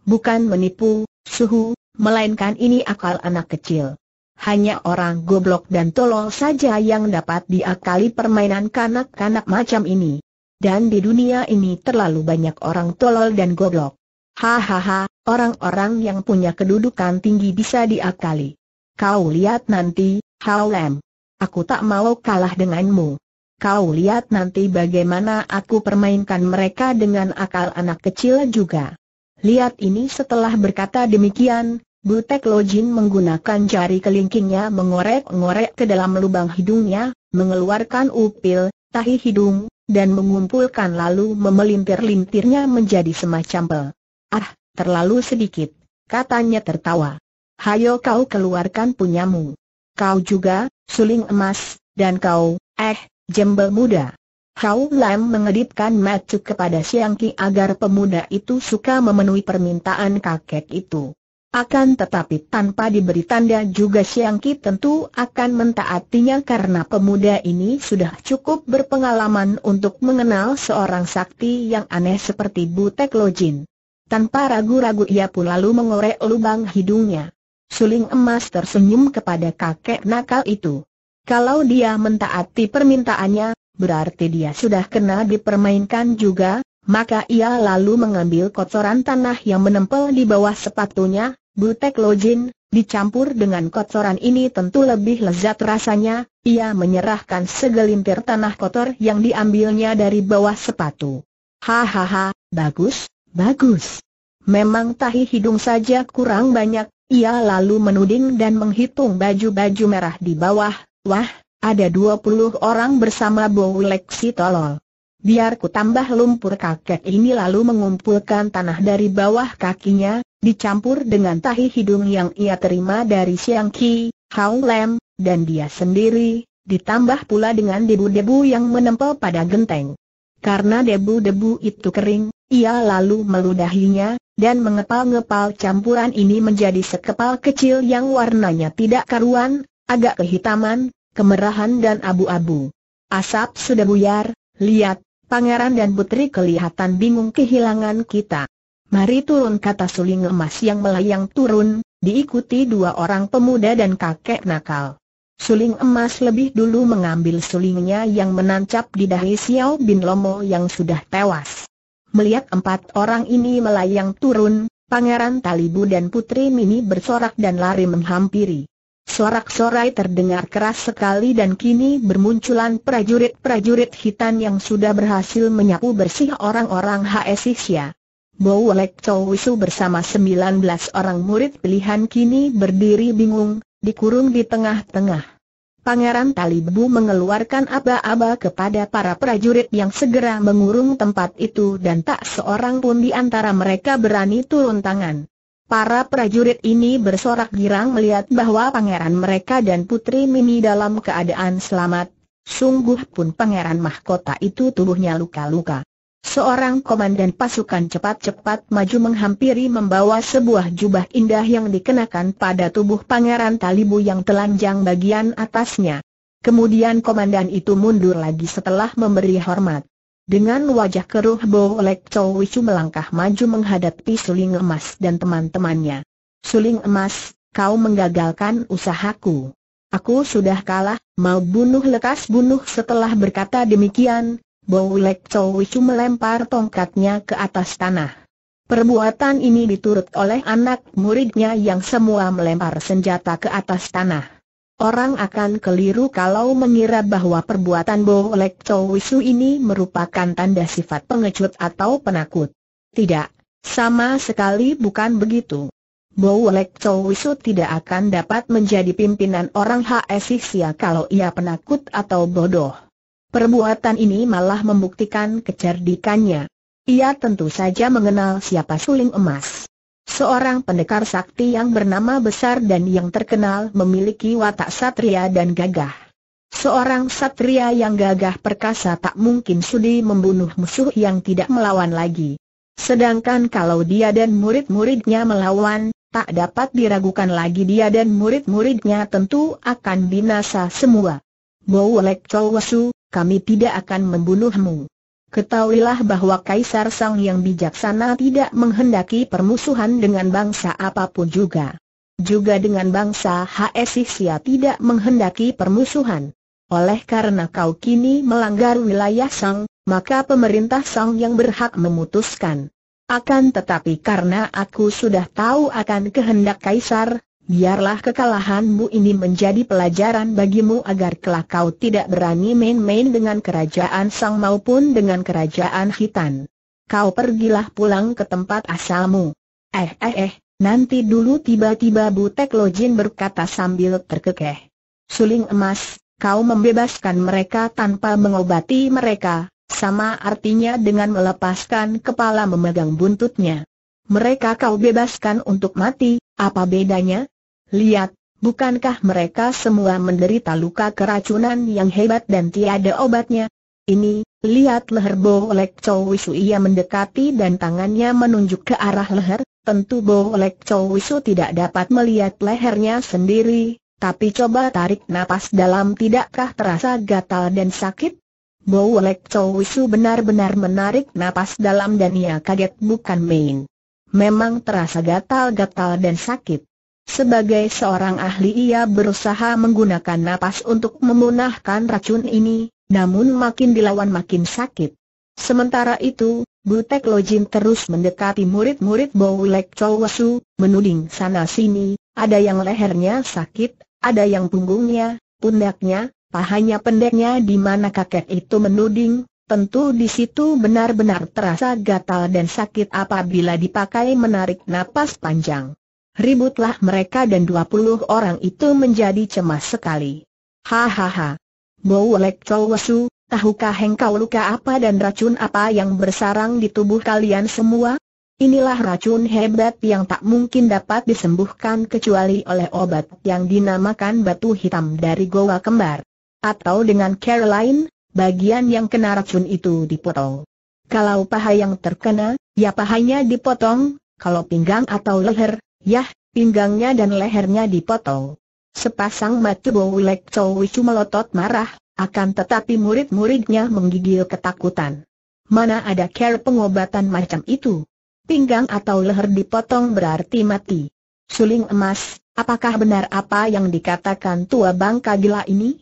Bukan menipu, suhu, melainkan ini akal anak kecil hanya orang goblok dan tolol saja yang dapat diakali permainan kanak-kanak macam ini. Dan di dunia ini terlalu banyak orang tolol dan goblok. Hahaha, orang-orang yang punya kedudukan tinggi bisa diakali. Kau lihat nanti, Hao Lam. Aku tak mau kalah denganmu. Kau lihat nanti bagaimana aku permainkan mereka dengan akal anak kecil juga. Lihat ini setelah berkata demikian, Butek Lojin menggunakan jari kelingkingnya mengorek-ngorek ke dalam lubang hidungnya, mengeluarkan upil, tahi hidung, dan mengumpulkan lalu memelintir-lintirnya menjadi semacam pel. Ah, terlalu sedikit, katanya tertawa. Hayo kau keluarkan punyamu. Kau juga, suling emas, dan kau, eh, jembel muda. Kau Lam mengedipkan matuk kepada Siangki agar pemuda itu suka memenuhi permintaan kakek itu. Akan tetapi tanpa diberi tanda juga Siang Ki tentu akan mentaatinya karena pemuda ini sudah cukup berpengalaman untuk mengenal seorang sakti yang aneh seperti Butek Lojin. Tanpa ragu-ragu ia pun lalu mengorek lubang hidungnya. Suling emas tersenyum kepada kakek nakal itu. Kalau dia mentaati permintaannya, berarti dia sudah kena dipermainkan juga, maka ia lalu mengambil kotoran tanah yang menempel di bawah sepatunya, butek lojin, dicampur dengan kotoran ini tentu lebih lezat rasanya, ia menyerahkan segelintir tanah kotor yang diambilnya dari bawah sepatu. Hahaha, bagus, bagus. Memang tahi hidung saja kurang banyak, ia lalu menuding dan menghitung baju-baju merah di bawah, wah, ada 20 orang bersama Bo Lexi tolol biar ku tambah lumpur kakek ini lalu mengumpulkan tanah dari bawah kakinya, dicampur dengan tahi hidung yang ia terima dari Siang Ki, Haung Lem, dan dia sendiri, ditambah pula dengan debu-debu yang menempel pada genteng. Karena debu-debu itu kering, ia lalu meludahinya, dan mengepal-ngepal campuran ini menjadi sekepal kecil yang warnanya tidak karuan, agak kehitaman, kemerahan dan abu-abu. Asap sudah buyar, lihat, pangeran dan putri kelihatan bingung kehilangan kita. Mari turun kata suling emas yang melayang turun, diikuti dua orang pemuda dan kakek nakal. Suling emas lebih dulu mengambil sulingnya yang menancap di dahi Xiao Bin Lomo yang sudah tewas. Melihat empat orang ini melayang turun, Pangeran Talibu dan Putri Mini bersorak dan lari menghampiri. Sorak-sorai terdengar keras sekali dan kini bermunculan prajurit-prajurit hitam yang sudah berhasil menyapu bersih orang-orang HS Isya. Lek Chow Wisu bersama 19 orang murid pilihan kini berdiri bingung, dikurung di tengah-tengah. Pangeran Talibu mengeluarkan aba-aba kepada para prajurit yang segera mengurung tempat itu dan tak seorang pun di antara mereka berani turun tangan. Para prajurit ini bersorak girang melihat bahwa pangeran mereka dan putri Mini dalam keadaan selamat. Sungguh pun pangeran mahkota itu tubuhnya luka-luka. Seorang komandan pasukan cepat-cepat maju menghampiri membawa sebuah jubah indah yang dikenakan pada tubuh pangeran Talibu yang telanjang bagian atasnya. Kemudian komandan itu mundur lagi setelah memberi hormat. Dengan wajah keruh Bo Lek Chow Wichu melangkah maju menghadapi suling emas dan teman-temannya. Suling emas, kau menggagalkan usahaku. Aku sudah kalah, mau bunuh lekas bunuh setelah berkata demikian, Bo Lek Chow Wichu melempar tongkatnya ke atas tanah. Perbuatan ini diturut oleh anak muridnya yang semua melempar senjata ke atas tanah. Orang akan keliru kalau mengira bahwa perbuatan Bo Lek Chow Wisu ini merupakan tanda sifat pengecut atau penakut. Tidak, sama sekali bukan begitu. Bo Lek Chow Wisu tidak akan dapat menjadi pimpinan orang HSIXIA kalau ia penakut atau bodoh. Perbuatan ini malah membuktikan kecerdikannya. Ia tentu saja mengenal siapa suling emas. Seorang pendekar sakti yang bernama besar dan yang terkenal memiliki watak satria dan gagah. Seorang satria yang gagah perkasa tak mungkin sudi membunuh musuh yang tidak melawan lagi. Sedangkan kalau dia dan murid-muridnya melawan, tak dapat diragukan lagi dia dan murid-muridnya tentu akan binasa semua. Boleh Chowasu, kami tidak akan membunuhmu. Ketahuilah bahwa Kaisar Sang yang bijaksana tidak menghendaki permusuhan dengan bangsa apapun juga. Juga dengan bangsa Hesisia tidak menghendaki permusuhan. Oleh karena kau kini melanggar wilayah Sang, maka pemerintah Sang yang berhak memutuskan. Akan tetapi karena aku sudah tahu akan kehendak Kaisar, biarlah kekalahanmu ini menjadi pelajaran bagimu agar kelak kau tidak berani main-main dengan kerajaan Sang maupun dengan kerajaan Hitan. Kau pergilah pulang ke tempat asalmu. Eh eh eh, nanti dulu tiba-tiba Butek Lojin berkata sambil terkekeh. Suling emas, kau membebaskan mereka tanpa mengobati mereka, sama artinya dengan melepaskan kepala memegang buntutnya. Mereka kau bebaskan untuk mati, apa bedanya? Lihat, bukankah mereka semua menderita luka keracunan yang hebat dan tiada obatnya? Ini, lihat leher Bo Lek Chow Wisu ia mendekati dan tangannya menunjuk ke arah leher, tentu Bo Lek Chow Wisu tidak dapat melihat lehernya sendiri, tapi coba tarik napas dalam tidakkah terasa gatal dan sakit? Bo Lek Chow Wisu benar-benar menarik napas dalam dan ia kaget bukan main. Memang terasa gatal-gatal dan sakit. Sebagai seorang ahli ia berusaha menggunakan napas untuk memunahkan racun ini, namun makin dilawan makin sakit. Sementara itu, Butek Lojin terus mendekati murid-murid Boulek Chowasu, menuding sana-sini, ada yang lehernya sakit, ada yang punggungnya, pundaknya, pahanya pendeknya di mana kakek itu menuding, tentu di situ benar-benar terasa gatal dan sakit apabila dipakai menarik napas panjang ributlah mereka dan 20 orang itu menjadi cemas sekali. Hahaha. Bowelek Chowesu, tahukah engkau luka apa dan racun apa yang bersarang di tubuh kalian semua? Inilah racun hebat yang tak mungkin dapat disembuhkan kecuali oleh obat yang dinamakan batu hitam dari goa kembar. Atau dengan Caroline, bagian yang kena racun itu dipotong. Kalau paha yang terkena, ya pahanya dipotong, kalau pinggang atau leher, Yah, pinggangnya dan lehernya dipotong. Sepasang mata Chow Wichu melotot marah, akan tetapi murid-muridnya menggigil ketakutan. Mana ada care pengobatan macam itu? Pinggang atau leher dipotong berarti mati. Suling emas, apakah benar apa yang dikatakan tua bangka gila ini?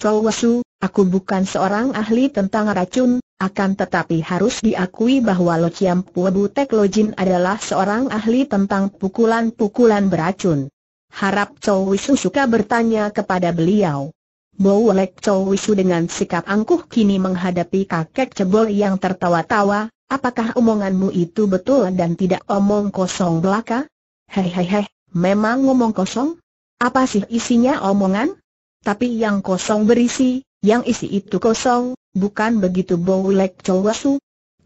Chow Wichu, aku bukan seorang ahli tentang racun, akan tetapi harus diakui bahwa Lo Chiam Puebu Tek Lo Jin adalah seorang ahli tentang pukulan-pukulan beracun. Harap Chow Wisu suka bertanya kepada beliau. Bolek Chow Wisu dengan sikap angkuh kini menghadapi kakek cebol yang tertawa-tawa, apakah omonganmu itu betul dan tidak omong kosong belaka? Hei hei hei, memang ngomong kosong? Apa sih isinya omongan? Tapi yang kosong berisi, yang isi itu kosong, Bukan begitu cowok Chowasu?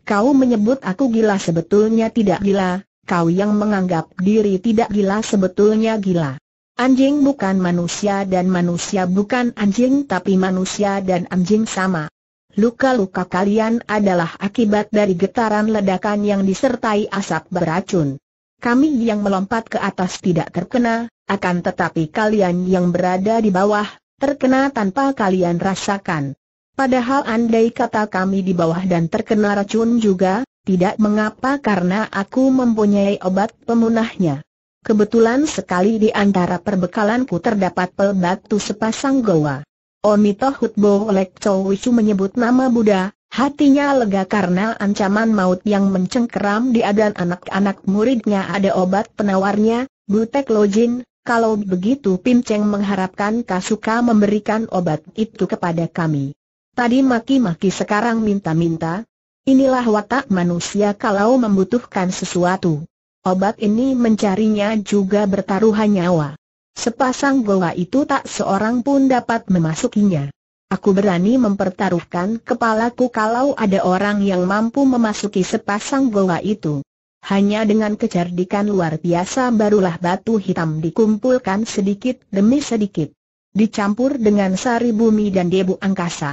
Kau menyebut aku gila sebetulnya tidak gila, kau yang menganggap diri tidak gila sebetulnya gila. Anjing bukan manusia dan manusia bukan anjing tapi manusia dan anjing sama. Luka-luka kalian adalah akibat dari getaran ledakan yang disertai asap beracun. Kami yang melompat ke atas tidak terkena, akan tetapi kalian yang berada di bawah, terkena tanpa kalian rasakan. Padahal andai kata kami di bawah dan terkena racun juga, tidak mengapa karena aku mempunyai obat pemunahnya. Kebetulan sekali di antara perbekalanku terdapat pelbatu sepasang goa. Onito Hutbo Lek Chowichu menyebut nama Buddha, hatinya lega karena ancaman maut yang mencengkeram di adan anak-anak muridnya ada obat penawarnya, Butek Lojin, kalau begitu Pinceng mengharapkan Kasuka memberikan obat itu kepada kami. Tadi maki-maki sekarang minta-minta. Inilah watak manusia kalau membutuhkan sesuatu. Obat ini mencarinya juga bertaruhan nyawa. Sepasang goa itu tak seorang pun dapat memasukinya. Aku berani mempertaruhkan kepalaku kalau ada orang yang mampu memasuki sepasang goa itu. Hanya dengan kecerdikan luar biasa barulah batu hitam dikumpulkan sedikit demi sedikit. Dicampur dengan sari bumi dan debu angkasa.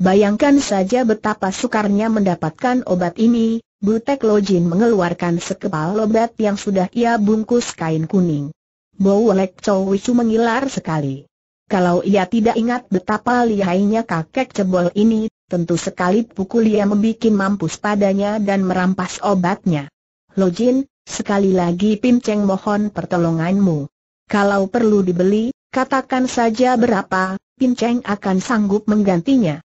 Bayangkan saja betapa sukarnya mendapatkan obat ini, Butek Lojin mengeluarkan sekepal obat yang sudah ia bungkus kain kuning. Bowelek Chow Wisu mengilar sekali. Kalau ia tidak ingat betapa lihainya kakek cebol ini, tentu sekali pukul ia membuat mampus padanya dan merampas obatnya. Lojin, sekali lagi Pim Cheng mohon pertolonganmu. Kalau perlu dibeli, katakan saja berapa, Pim Cheng akan sanggup menggantinya.